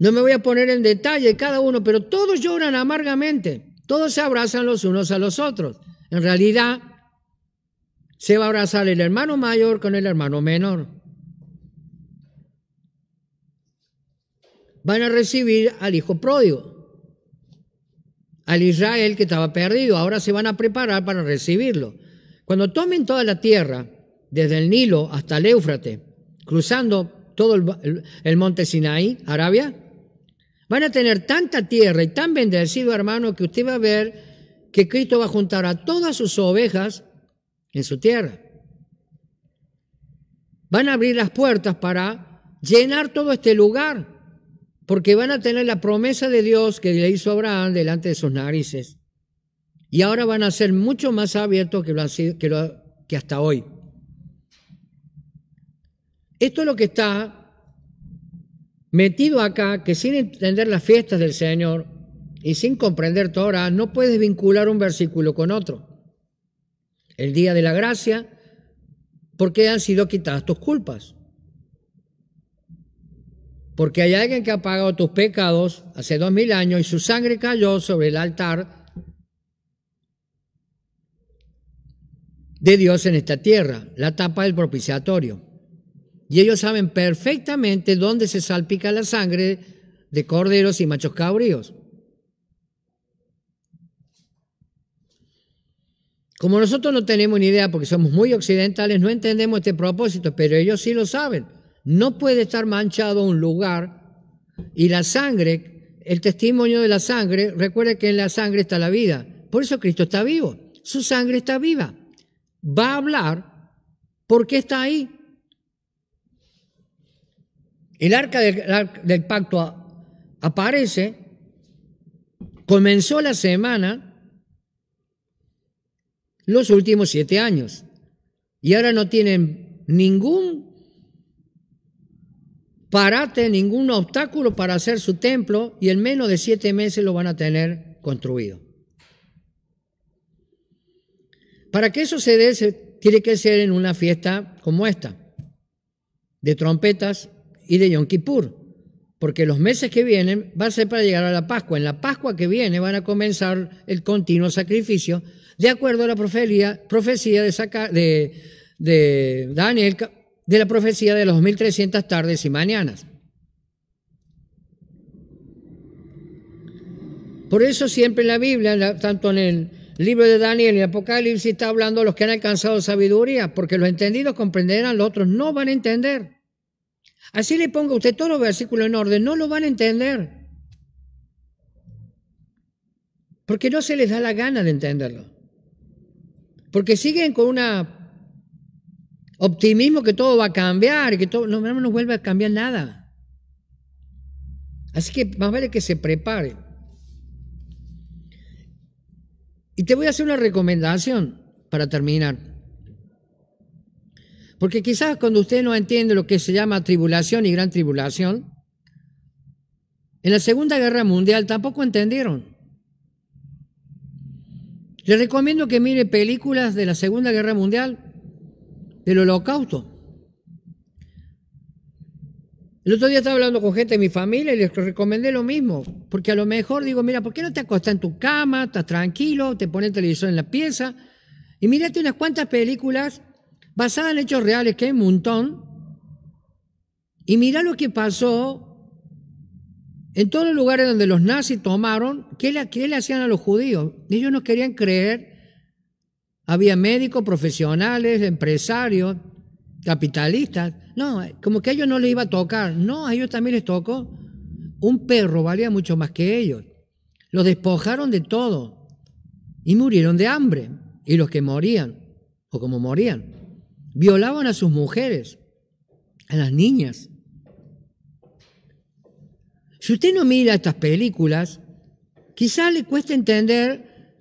No me voy a poner en detalle cada uno, pero todos lloran amargamente. Todos se abrazan los unos a los otros. En realidad, se va a abrazar el hermano mayor con el hermano menor. Van a recibir al hijo pródigo, al Israel que estaba perdido. Ahora se van a preparar para recibirlo. Cuando tomen toda la tierra, desde el Nilo hasta el Éufrates, cruzando todo el, monte Sinaí, Arabia. Van a tener tanta tierra y tan bendecido, hermano, que usted va a ver que Cristo va a juntar a todas sus ovejas en su tierra. Van a abrir las puertas para llenar todo este lugar, porque van a tener la promesa de Dios que le hizo Abraham delante de sus narices. Y ahora van a ser mucho más abiertos que, lo han que, que hasta hoy. Esto es lo que está metido acá, que sin entender las fiestas del Señor y sin comprender Torah, no puedes vincular un versículo con otro. El día de la gracia, porque han sido quitadas tus culpas. Porque hay alguien que ha pagado tus pecados hace dos mil años y su sangre cayó sobre el altar de Dios en esta tierra, la tapa del propiciatorio. Y ellos saben perfectamente dónde se salpica la sangre de corderos y machos cabríos. Como nosotros no tenemos ni idea porque somos muy occidentales, no entendemos este propósito, pero ellos sí lo saben. No puede estar manchado un lugar y la sangre, el testimonio de la sangre, recuerde que en la sangre está la vida. Por eso Cristo está vivo. Su sangre está viva. Va a hablar porque está ahí el arca del, pacto aparece, comenzó la semana, los últimos siete años, y ahora no tienen ningún parate, ningún obstáculo para hacer su templo, y en menos de siete meses lo van a tener construido. Para que eso se dé, tiene que ser en una fiesta como esta, de trompetas, y de Yom Kippur, porque los meses que vienen van a ser para llegar a la Pascua. En la Pascua que viene van a comenzar el continuo sacrificio, de acuerdo a la profecía, profecía de, de, Daniel, de la profecía de los 2300 tardes y mañanas. Por eso siempre en la Biblia, tanto en el libro de Daniel y el Apocalipsis, está hablando los que han alcanzado sabiduría, porque los entendidos comprenderán, los otros no van a entender. Así le ponga usted todos los versículos en orden, no lo van a entender. Porque no se les da la gana de entenderlo. Porque siguen con un optimismo que todo va a cambiar, que todo, no, no vuelve a cambiar nada. Así que más vale que se prepare. Y te voy a hacer una recomendación para terminar. Porque quizás cuando usted no entiende lo que se llama tribulación y gran tribulación, en la Segunda Guerra Mundial tampoco entendieron. Les recomiendo que mire películas de la Segunda Guerra Mundial, del Holocausto. El otro día estaba hablando con gente de mi familia y les recomendé lo mismo, porque a lo mejor digo, mira, ¿por qué no te acostás en tu cama, estás tranquilo, te pones el televisor en la pieza y mirate unas cuantas películas basada en hechos reales, que hay un montón, y mira lo que pasó en todos los lugares donde los nazis tomaron, ¿qué le, ¿qué le, hacían a los judíos? Ellos no querían creer. Había médicos, profesionales, empresarios, capitalistas. No, como que a ellos no les iba a tocar. No, a ellos también les tocó. Un perro valía mucho más que ellos. Los despojaron de todo y murieron de hambre. Y los que morían, o como morían. Violaban a sus mujeres, a las niñas. Si usted no mira estas películas, quizá le cueste entender,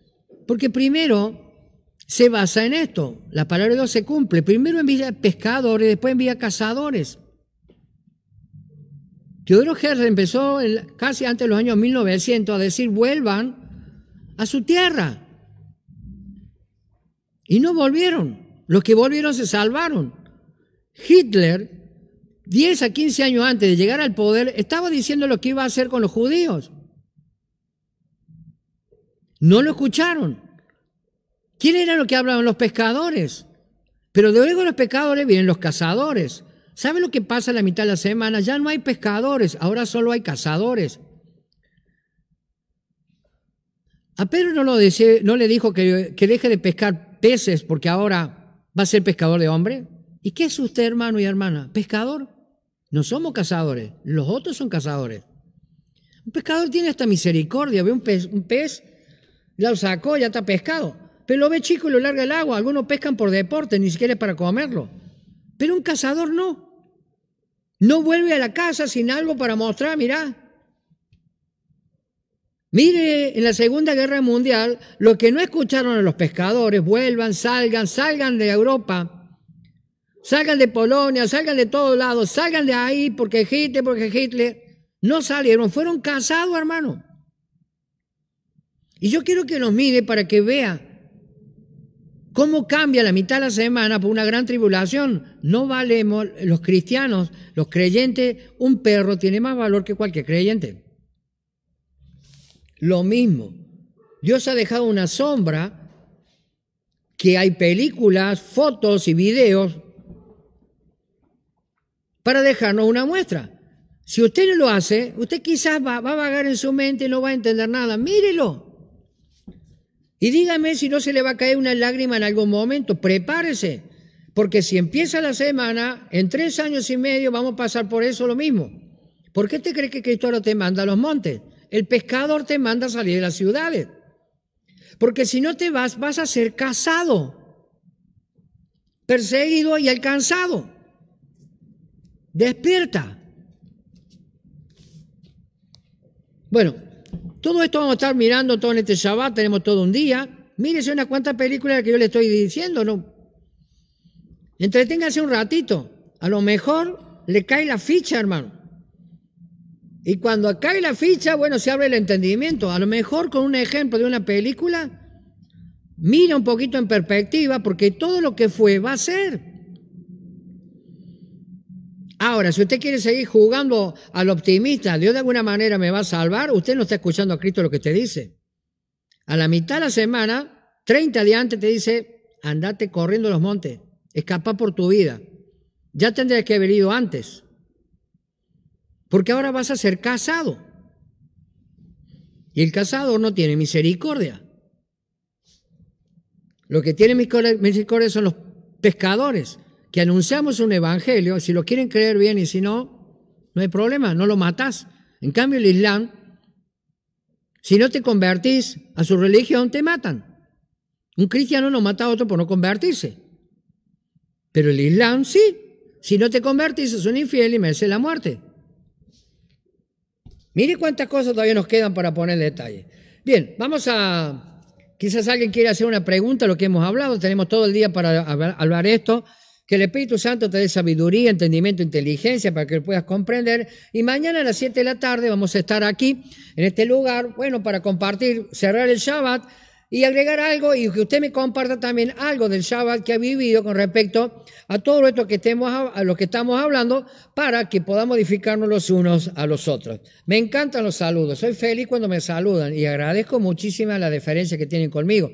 porque primero se basa en esto. La palabra de Dios se cumple. Primero envía pescadores, después envía cazadores. Teodoro Gerre empezó casi antes de los años 1900 a decir vuelvan a su tierra. Y no volvieron. Los que volvieron se salvaron. Hitler, 10 a 15 años antes de llegar al poder, estaba diciendo lo que iba a hacer con los judíos. No lo escucharon. ¿Quién era lo que hablaban los pescadores? Pero de luego los pescadores vienen los cazadores. ¿Saben lo que pasa la mitad de la semana? Ya no hay pescadores, ahora solo hay cazadores. A Pedro no, le dijo que deje de pescar peces porque ahora ¿Va a ser pescador de hombre? ¿Y qué es usted, hermano y hermana? ¿Pescador? No somos cazadores, los otros son cazadores. Un pescador tiene esta misericordia, ve un pez, un pez lo sacó, ya está pescado, pero lo ve chico y lo larga el agua. Algunos pescan por deporte, ni siquiera es para comerlo. Pero un cazador no. No vuelve a la casa sin algo para mostrar, mirá, Mire, en la Segunda Guerra Mundial, lo que no escucharon a los pescadores, vuelvan, salgan, salgan de Europa, salgan de Polonia, salgan de todos lados, salgan de ahí porque Hitler, porque Hitler, no salieron, fueron casados, hermano. Y yo quiero que nos mire para que vea cómo cambia la mitad de la semana por una gran tribulación. No valemos, los cristianos, los creyentes, un perro tiene más valor que cualquier creyente. Lo mismo. Dios ha dejado una sombra que hay películas, fotos y videos para dejarnos una muestra. Si usted no lo hace, usted quizás va, a vagar en su mente y no va a entender nada. Mírelo. Y dígame si no se le va a caer una lágrima en algún momento. Prepárese. Porque si empieza la semana, en tres años y medio vamos a pasar por eso lo mismo. ¿Por qué te cree que Cristo ahora te manda a los montes? El pescador te manda a salir de las ciudades. Porque si no te vas, vas a ser casado, perseguido y alcanzado. Despierta. Bueno, todo esto vamos a estar mirando todo en este Shabbat, tenemos todo un día. Mírese unas cuantas películas que yo le estoy diciendo, ¿no? Entreténgase un ratito. A lo mejor le cae la ficha, hermano. Y cuando cae la ficha, bueno, se abre el entendimiento. A lo mejor con un ejemplo de una película, mira un poquito en perspectiva, porque todo lo que fue va a ser. Ahora, si usted quiere seguir jugando al optimista, Dios de alguna manera me va a salvar, usted no está escuchando a Cristo lo que te dice. A la mitad de la semana, 30 días antes, te dice, andate corriendo los montes, escapa por tu vida. Ya tendrías que haber ido antes porque ahora vas a ser casado. Y el casado no tiene misericordia. Lo que tiene misericordia son los pescadores, que anunciamos un evangelio, si lo quieren creer bien y si no, no hay problema, no lo matas En cambio, el Islam, si no te convertís a su religión, te matan. Un cristiano no mata a otro por no convertirse. Pero el Islam sí. Si no te convertís, es un infiel y merece la muerte. Mire cuántas cosas todavía nos quedan para poner detalle. Bien, vamos a... Quizás alguien quiere hacer una pregunta a lo que hemos hablado. Tenemos todo el día para hablar esto. Que el Espíritu Santo te dé sabiduría, entendimiento, inteligencia para que puedas comprender. Y mañana a las 7 de la tarde vamos a estar aquí, en este lugar, bueno, para compartir, cerrar el Shabbat y agregar algo y que usted me comparta también algo del Shabbat que ha vivido con respecto a todo esto que a lo que estamos hablando para que podamos edificarnos los unos a los otros. Me encantan los saludos, soy feliz cuando me saludan y agradezco muchísimo la deferencia que tienen conmigo.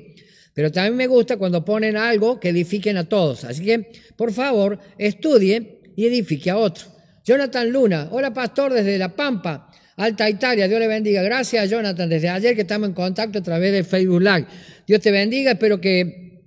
Pero también me gusta cuando ponen algo que edifiquen a todos. Así que, por favor, estudie y edifique a otro. Jonathan Luna, hola pastor desde La Pampa. Alta Italia, Dios le bendiga. Gracias, Jonathan, desde ayer que estamos en contacto a través de Facebook Live. Dios te bendiga, espero que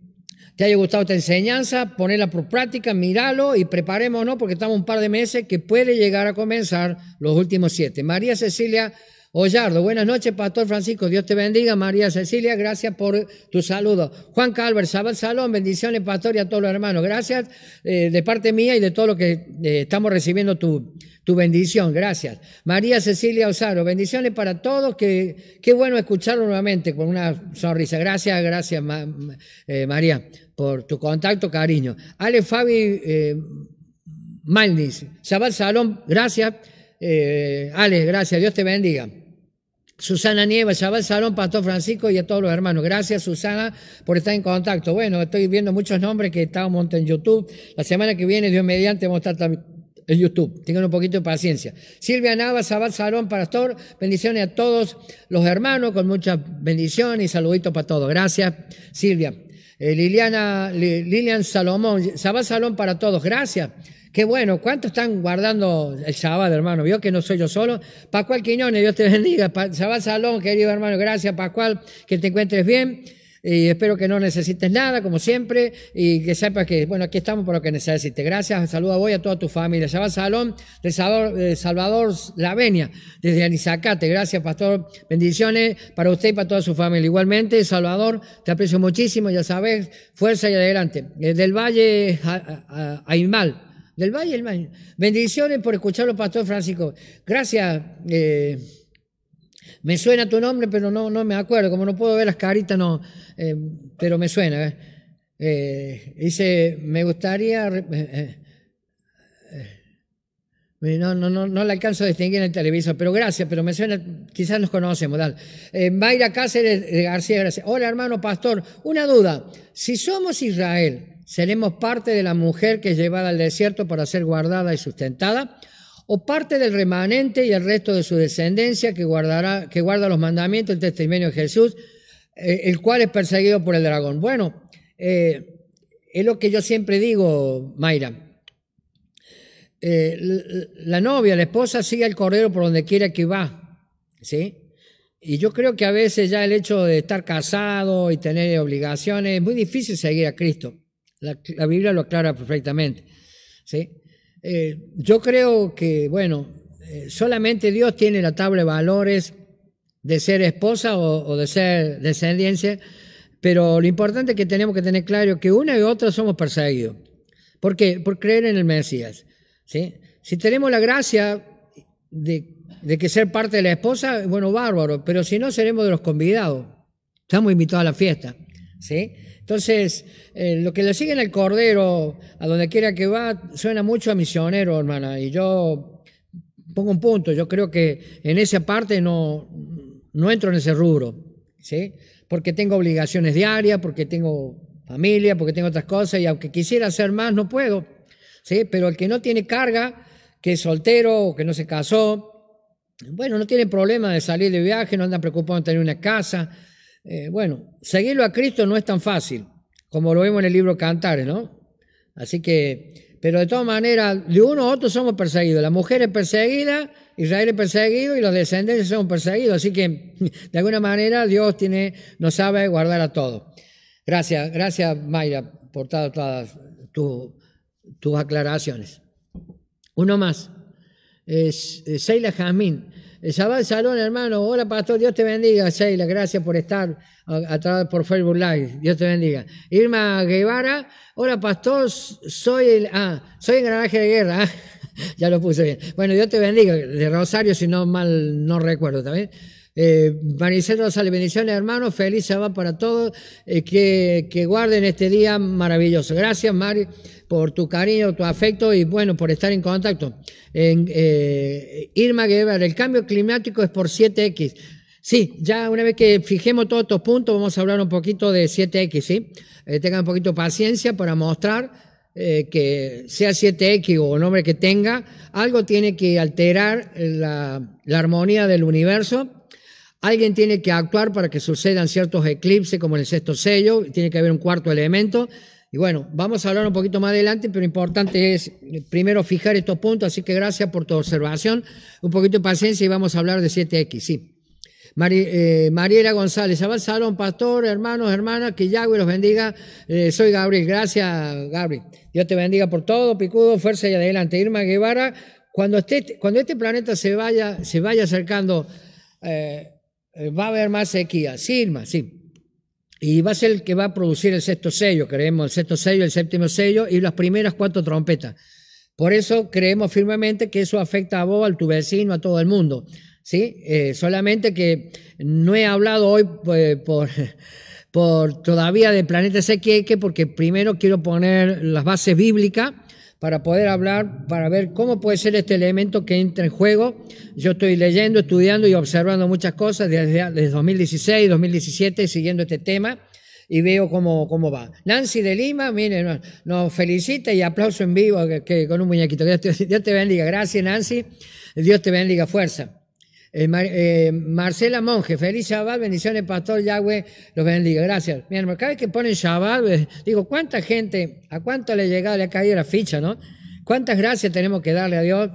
te haya gustado esta enseñanza, ponerla por práctica, míralo y preparémonos porque estamos un par de meses que puede llegar a comenzar los últimos siete. María Cecilia Ollardo, buenas noches, Pastor Francisco. Dios te bendiga. María Cecilia, gracias por tu saludo. Juan Calver, Sabal Salón, bendiciones, Pastor, y a todos los hermanos. Gracias eh, de parte mía y de todos lo que eh, estamos recibiendo tu, tu bendición. Gracias. María Cecilia Osaro, bendiciones para todos. Que, qué bueno escucharlo nuevamente con una sonrisa. Gracias, gracias, eh, María, por tu contacto, cariño. Ale Fabi Malnis, Sabal Salón, gracias. Ale, gracias, Dios te bendiga. Susana Nieva, Chaval Salón, Pastor Francisco y a todos los hermanos. Gracias, Susana, por estar en contacto. Bueno, estoy viendo muchos nombres que estamos en YouTube. La semana que viene, Dios mediante, vamos a estar también en YouTube. Tengan un poquito de paciencia. Silvia Nava, sabas Salón, Pastor, bendiciones a todos los hermanos, con muchas bendiciones y saluditos para todos. Gracias, Silvia. Eh, Liliana, Lilian Salomón, Shabbat Salón para todos, gracias. Qué bueno, ¿cuántos están guardando el sábado, hermano? Vio que no soy yo solo. Pascual Quiñones, Dios te bendiga. Sabal Salón, querido hermano, gracias Pascual, que te encuentres bien. Y espero que no necesites nada, como siempre, y que sepas que, bueno, aquí estamos por lo que necesites. Gracias, saludo a vos y a toda tu familia. Sabal Salón, de Salvador, Salvador Lavenia, desde Anizacate. Gracias, pastor. Bendiciones para usted y para toda su familia. Igualmente, Salvador, te aprecio muchísimo, ya sabes, fuerza y adelante. Eh, del Valle Aimal del Valle del Maño... Bendiciones por escucharlo, Pastor Francisco. Gracias. Eh, me suena tu nombre, pero no, no me acuerdo. Como no puedo ver las caritas, no. Eh, pero me suena. ¿eh? dice, me gustaría. No, no, no, no la alcanzo a distinguir en el televisor, pero gracias, pero me suena, quizás nos conocemos, Eh, Mayra Cáceres de García, gracias. Hola hermano pastor, una duda, si somos Israel, seremos parte de la mujer que es llevada al desierto para ser guardada y sustentada, o parte del remanente y el resto de su descendencia que, guardará, que guarda los mandamientos, el testimonio de Jesús, eh, el cual es perseguido por el dragón. Bueno, eh, es lo que yo siempre digo, Mayra. Eh, la novia, la esposa, sigue al corredor por donde quiera que va, ¿sí? Y yo creo que a veces ya el hecho de estar casado y tener obligaciones, es muy difícil seguir a Cristo. La, Biblia lo aclara perfectamente. ¿sí? Eh, yo creo que, bueno, eh, solamente Dios tiene la tabla de valores de ser esposa o, de ser descendencia, pero lo importante que tenemos que tener claro que una y otra somos perseguidos. ¿Por qué? Por creer en el Mesías. Si tenemos la gracia de, de que ser parte de la esposa, bueno, bárbaro, pero si no, seremos de los convidados. Estamos invitados a la fiesta. ¿Sí? Entonces, eh, lo que le en el Cordero, a donde quiera que va, suena mucho a misionero, hermana. Y yo pongo un punto, yo creo que en esa parte no, no entro en ese rubro, ¿sí? Porque tengo obligaciones diarias, porque tengo familia, porque tengo otras cosas, y aunque quisiera hacer más, no puedo, ¿sí? Pero el que no tiene carga, que es soltero o que no se casó, bueno, no tiene problema de salir de viaje, no anda preocupado en tener una casa, eh, bueno, seguirlo a Cristo no es tan fácil, como lo vemos en el libro Cantares, ¿no? Así que, pero de todas maneras, de uno a otro somos perseguidos. La mujer es perseguida, Israel es perseguido y los descendientes son perseguidos. Así que, de alguna manera, Dios tiene, nos sabe guardar a todos. Gracias, gracias Mayra por todas, tus, aclaraciones. Uno más. Es eh, Seila jamín Shabbat eh, salón hermano. Hola, pastor. Dios te bendiga, Sheila. Gracias por estar a, través por Facebook Live. Dios te bendiga. Irma Guevara. Hola, pastor. Soy el. Ah, soy engranaje de guerra. ya lo puse bien. Bueno, Dios te bendiga. De Rosario, si no mal no recuerdo también. Eh, Maricel Rosales, bendiciones hermanos, feliz sábado para todos, eh, que, que, guarden este día maravilloso. Gracias Mari por tu cariño, tu afecto y bueno, por estar en contacto. En, eh, Irma Guevara, el cambio climático es por 7X. Sí, ya una vez que fijemos todos estos puntos, vamos a hablar un poquito de 7X, ¿sí? Eh, tengan un poquito paciencia para mostrar que sea 7X o nombre que tenga, algo tiene que alterar la, la, armonía del universo Alguien tiene que actuar para que sucedan ciertos eclipses, como el sexto sello, tiene que haber un cuarto elemento. Y bueno, vamos a hablar un poquito más adelante, pero importante es eh, primero fijar estos puntos, así que gracias por tu observación, un poquito de paciencia y vamos a hablar de 7X, sí. Eh, Mariela González, Abad Salón, pastor, hermanos, hermanas, que Yahweh los bendiga. Eh, soy Gabriel, gracias Gabriel. Dios te bendiga por todo, picudo, fuerza y adelante. Irma Guevara, cuando, este, cuando este planeta se vaya, se vaya acercando eh, eh, va a haber más sequía, sí, Irma, sí. Y va a ser el que va a producir el sexto sello, creemos, el sexto sello, el séptimo sello y las primeras cuatro trompetas. Por eso creemos firmemente que eso afecta a vos, al tu vecino, a todo el mundo. ¿sí? Eh, solamente que no he hablado hoy eh, por, por todavía del Planeta Sequieque porque primero quiero poner las bases bíblicas para poder hablar, para ver cómo puede ser este elemento que entra en juego. Yo estoy leyendo, estudiando y observando muchas cosas desde, desde 2016, 2017, siguiendo este tema y veo cómo, cómo va. Nancy de Lima, mire, nos, felicita y aplauso en vivo que, con un muñequito. te, Dios te bendiga. Gracias, Nancy. Dios te bendiga. Fuerza. Eh, eh, Marcela Monge, feliz Shabbat, bendiciones, Pastor Yahweh, los bendiga. Gracias. Mi cada vez que ponen Shabbat, eh, digo, ¿cuánta gente, a cuánto le ha llegado, le ha caído la ficha, no? ¿Cuántas gracias tenemos que darle a Dios?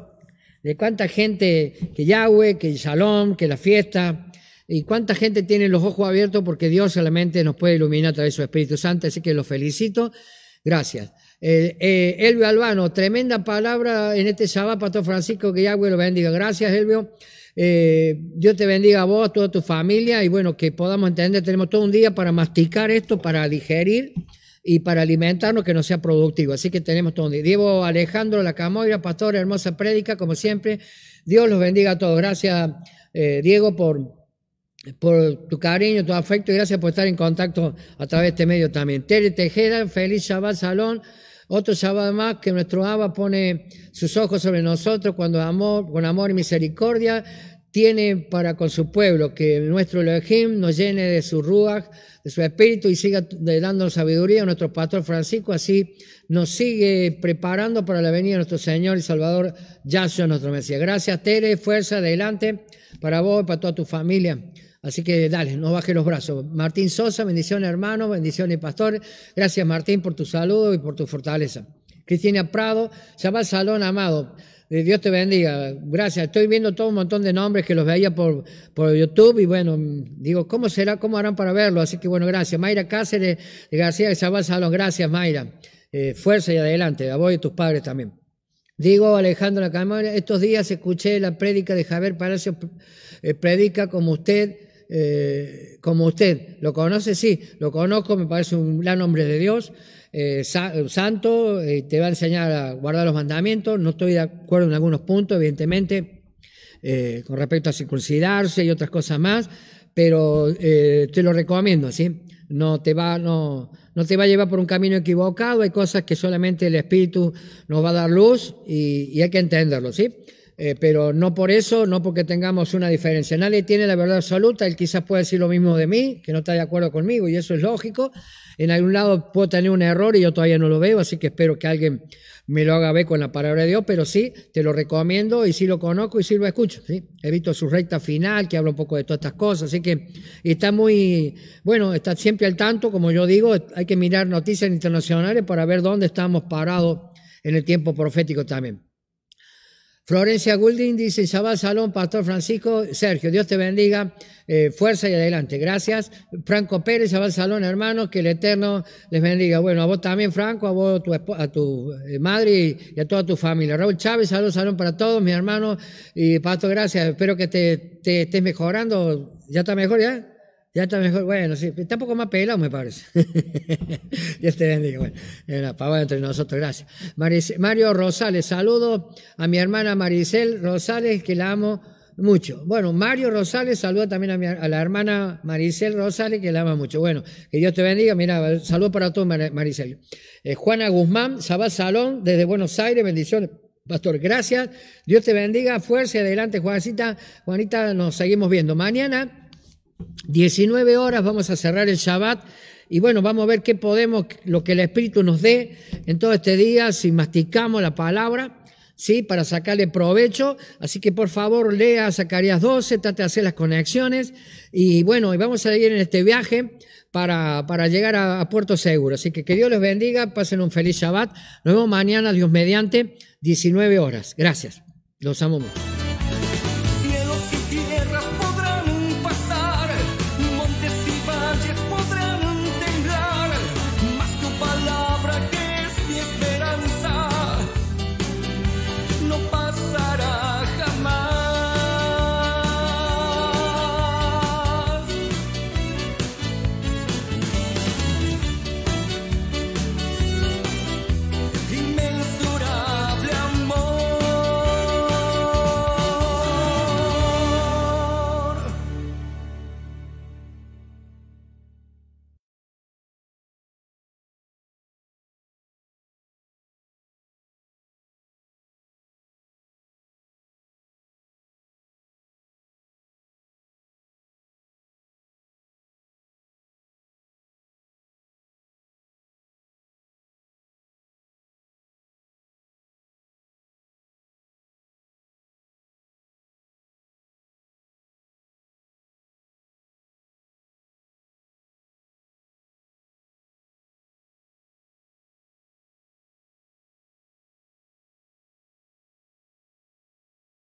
De cuánta gente, que Yahweh, que el Shalom, que la fiesta, y cuánta gente tiene los ojos abiertos porque Dios solamente nos puede iluminar a través de su Espíritu Santo, así que los felicito. Gracias. Elvio Albano, tremenda palabra en este Shabbat, Pastor Francisco, que Yahweh lo bendiga. Gracias, Elvio. Eh, Dios te bendiga a vos, a toda tu familia y bueno, que podamos entender, tenemos todo un día para masticar esto, para digerir y para alimentarnos que no sea productivo. Así que tenemos todo un día. Diego Alejandro La Lacamoira, pastor, hermosa prédica, como siempre. Dios los bendiga a todos. Gracias, eh, Diego, por, por tu cariño, tu afecto y gracias por estar en contacto a través de este medio también. Tere Tejeda, feliz Shabbat Salón. Otro sábado más que nuestro Abba pone sus ojos sobre nosotros cuando amor, con amor y misericordia tiene para con su pueblo, que nuestro Elohim nos llene de su ruach, de su espíritu y siga dándonos sabiduría a nuestro pastor Francisco, así nos sigue preparando para la venida de nuestro Señor y Salvador Yahshua, nuestro Mesías. Gracias, Tere, fuerza, adelante para vos y para toda tu familia. Así que dale, no baje los brazos. Martín Sosa, bendiciones hermano, bendiciones pastores Gracias Martín por tu saludo y por tu fortaleza. Cristina Prado, Chaval salón amado. Eh, Dios te bendiga. Gracias. Estoy viendo todo un montón de nombres que los veía por, por YouTube y bueno, digo, ¿cómo será? ¿Cómo harán para verlo? Así que bueno, gracias. Mayra Cáceres de García de Salón. Gracias, Mayra. Eh, fuerza y adelante. A vos y a tus padres también. Digo, Alejandro estos días escuché la prédica de Javier Palacio, eh, predica como usted eh, como usted lo conoce, sí, lo conozco, me parece un gran hombre de Dios, eh, eh, santo, te va a enseñar a guardar los mandamientos, no estoy de acuerdo en algunos puntos, evidentemente, con respecto a circuncidarse y otras cosas más, pero te lo recomiendo, ¿sí? No te va, no, te va a llevar por un camino equivocado, hay cosas que solamente el Espíritu nos va a dar luz y hay que entenderlo, ¿sí? Eh, pero no por eso, no porque tengamos una diferencia. Nadie tiene la verdad absoluta, él quizás puede decir lo mismo de mí, que no está de acuerdo conmigo, y eso es lógico. En algún lado puedo tener un error y yo todavía no lo veo, así que espero que alguien me lo haga ver con la palabra de Dios, pero sí, te lo recomiendo y sí lo conozco y sí lo escucho. ¿sí? He visto su recta final, que habla un poco de todas estas cosas, así que está muy, bueno, está siempre al tanto, como yo digo, hay que mirar noticias internacionales para ver dónde estamos parados en el tiempo profético también. Florencia Goulding dice, Shabbat Salón, Pastor Francisco, Sergio, Dios te bendiga, eh, fuerza y adelante, gracias. Franco Pérez, Chaval Salón, hermanos, que el Eterno les bendiga. Bueno, a vos también, Franco, a vos, tu, a tu eh, madre y, a toda tu familia. Raúl Chávez, salud, Salón para todos, mi hermano. y Pastor, gracias, espero que te, te estés mejorando, ya está mejor, ¿ya? Ya está mejor, bueno, sí, está un poco más pelado, me parece. Dios te bendiga. Bueno, para entre nosotros, gracias. Mario Rosales, saludo a mi hermana Maricel Rosales, que la amo mucho. Bueno, Mario Rosales, saluda también a, la hermana Maricel Rosales, que la ama mucho. Bueno, que Dios te bendiga. Mira, saludo para todos, Maricel. Eh, Juana Guzmán, Sabal Salón, desde Buenos Aires, bendiciones. Pastor, gracias. Dios te bendiga. Fuerza adelante, Juancita. Juanita, nos seguimos viendo. Mañana 19 horas vamos a cerrar el Shabbat y bueno, vamos a ver qué podemos, lo que el Espíritu nos dé en todo este día, si masticamos la palabra, ¿sí? Para sacarle provecho. Así que por favor lea Zacarías 12, trate de hacer las conexiones y bueno, y vamos a ir en este viaje para, para llegar a, Puerto Seguro. Así que que Dios les bendiga, pasen un feliz Shabbat. Nos vemos mañana, Dios mediante, 19 horas. Gracias. Los amo mucho.